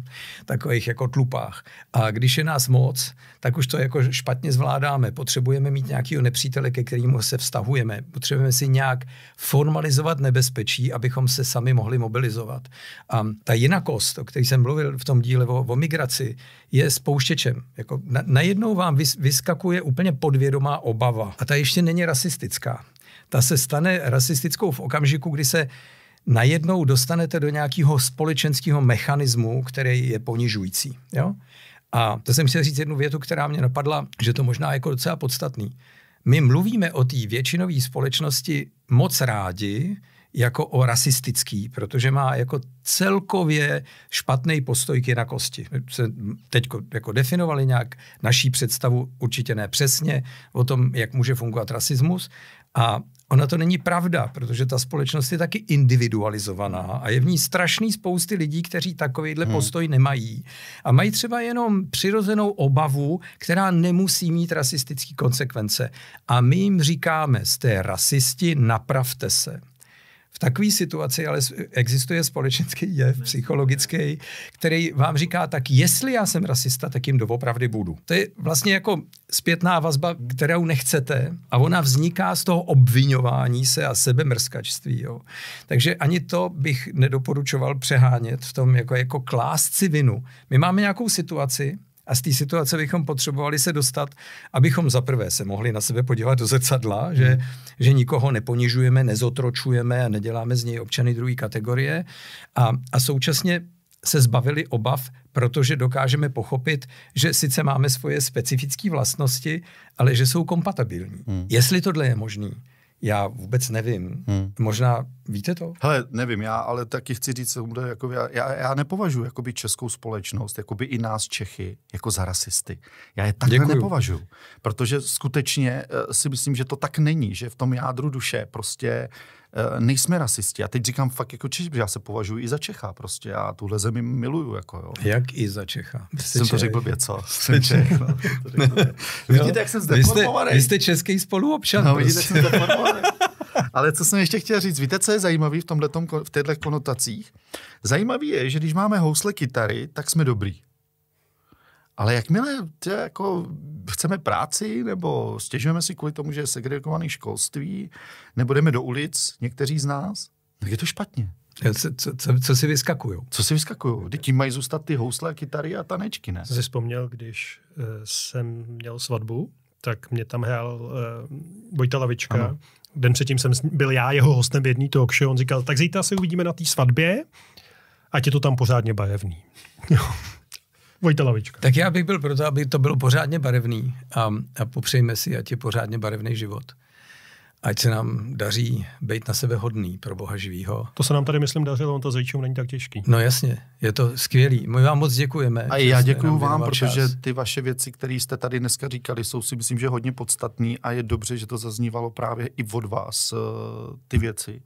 takových jako tlupách. A když je nás moc, tak už to jako špatně zvládáme. Potřebujeme mít nějakého nepřítele, ke kterému se vztahujeme. Potřebujeme si nějak formalizovat nebezpečí, abychom se sami mohli mobilizovat. A ta jinakost, o které jsem mluvil v tom díle o, o migraci, je spouštěčem. Jako na, najednou vám vys, vyskakuje úplně podvědomá obava. A ta ještě není rasistická ta se stane rasistickou v okamžiku, kdy se najednou dostanete do nějakého společenského mechanismu, který je ponižující. Jo? A to jsem chtěl říct jednu větu, která mě napadla, že to možná je jako docela podstatný. My mluvíme o té většinové společnosti moc rádi, jako o rasistický, protože má jako celkově špatný postoj k jinakosti. Se teď jako definovali nějak naší představu, určitě ne přesně, o tom, jak může fungovat rasismus. A Ona to není pravda, protože ta společnost je taky individualizovaná a je v ní strašný spousty lidí, kteří takovýhle hmm. postoj nemají. A mají třeba jenom přirozenou obavu, která nemusí mít rasistické konsekvence. A my jim říkáme, jste rasisti, napravte se. V takové situaci ale existuje společenský jev, psychologický, který vám říká, tak jestli já jsem rasista, tak jim doopravdy budu. To je vlastně jako zpětná vazba, kterou nechcete a ona vzniká z toho obvinování se a sebemrskačství. Jo. Takže ani to bych nedoporučoval přehánět v tom, jako, jako klást si vinu. My máme nějakou situaci, a z té situace bychom potřebovali se dostat, abychom zaprvé se mohli na sebe podívat do zrcadla, hmm. že, že nikoho neponižujeme, nezotročujeme a neděláme z něj občany druhé kategorie. A, a současně se zbavili obav, protože dokážeme pochopit, že sice máme svoje specifické vlastnosti, ale že jsou kompatibilní. Mm. Jestli tohle je možné, já vůbec nevím. Hmm. Možná víte to? Hele, nevím já, ale taky chci říct, jako já, já, já nepovažuji jakoby českou společnost, jakoby i nás Čechy, jako za rasisty. Já je takhle Děkuju. nepovažuji, protože skutečně eh, si myslím, že to tak není, že v tom jádru duše prostě Eh, nejsme rasisti. A teď říkám fakt jako Češ, já se považuji i za Čecha prostě. Já tuhle zemi miluju. Jako, jo. Jak i za Čecha? Jste no. jsem Čech. to řekl blbě, co? Jsem Čech. Čech no. vidíte, jak jsem zdeformovaný. Vy jste, vy jste český spoluobčan. No, vidíte, prostě. jak jsem Ale co jsem ještě chtěl říct, víte, co je zajímavé v, tomhletom, v těchto konotacích? Zajímavé je, že když máme housle kytary, tak jsme dobrý. Ale jakmile tě, jako, chceme práci, nebo stěžujeme si kvůli tomu, že je segregované školství, nebo jdeme do ulic, někteří z nás, tak je to špatně. Co, co, co, si vyskakují? Co si vyskakují? Kdy tím mají zůstat ty housle, kytary a tanečky, ne? Jsi vzpomněl, když uh, jsem měl svatbu, tak mě tam hrál uh, Vojta Lavička. Ano. Den předtím jsem byl já jeho hostem v jedný talk show. On říkal, tak zítra se uvidíme na té svatbě, ať je to tam pořádně barevný. Vojta Lavička. Tak já bych byl proto, aby to bylo pořádně barevný a, a popřejme si, ať je pořádně barevný život. Ať se nám daří být na sebe hodný pro Boha živýho. To se nám tady, myslím, dařilo, on to s není tak těžký. No jasně, je to skvělý. My vám moc děkujeme. A já děkuji vám, protože čas. ty vaše věci, které jste tady dneska říkali, jsou si myslím, že hodně podstatné a je dobře, že to zaznívalo právě i od vás, eh, ty věci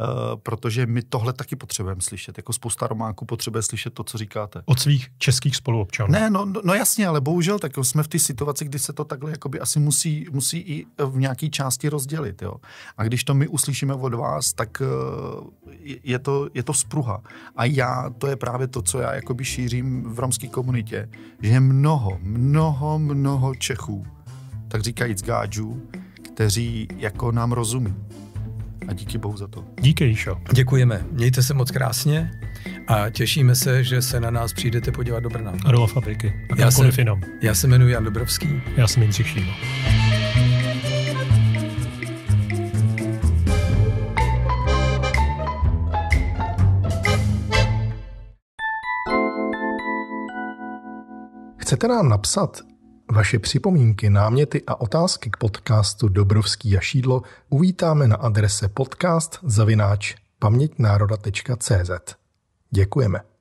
Eh, protože my tohle taky potřebujeme slyšet. Jako spousta románků potřebuje slyšet to, co říkáte. Od svých českých spoluobčanů. Ne, no, no, no jasně, ale bohužel tak jsme v té situaci, kdy se to takhle jakoby asi musí, musí i v nějaké části rozdělit. Jo. A když to my uslyšíme od vás, tak eh, je to, je to spruha. A já, to je právě to, co já jakoby šířím v romské komunitě, že je mnoho, mnoho, mnoho Čechů, tak říkajíc gáčů, kteří jako nám rozumí a díky bohu za to. Díky, Jišo. Děkujeme. Mějte se moc krásně a těšíme se, že se na nás přijdete podívat do Brna. A do fabriky. A já se, jinam. Já se jmenuji Jan Dobrovský. Já jsem Jindřich Šíma. Chcete nám napsat, vaše připomínky, náměty a otázky k podcastu Dobrovský a Šídlo uvítáme na adrese podcast zavináč pamětnároda.cz. Děkujeme.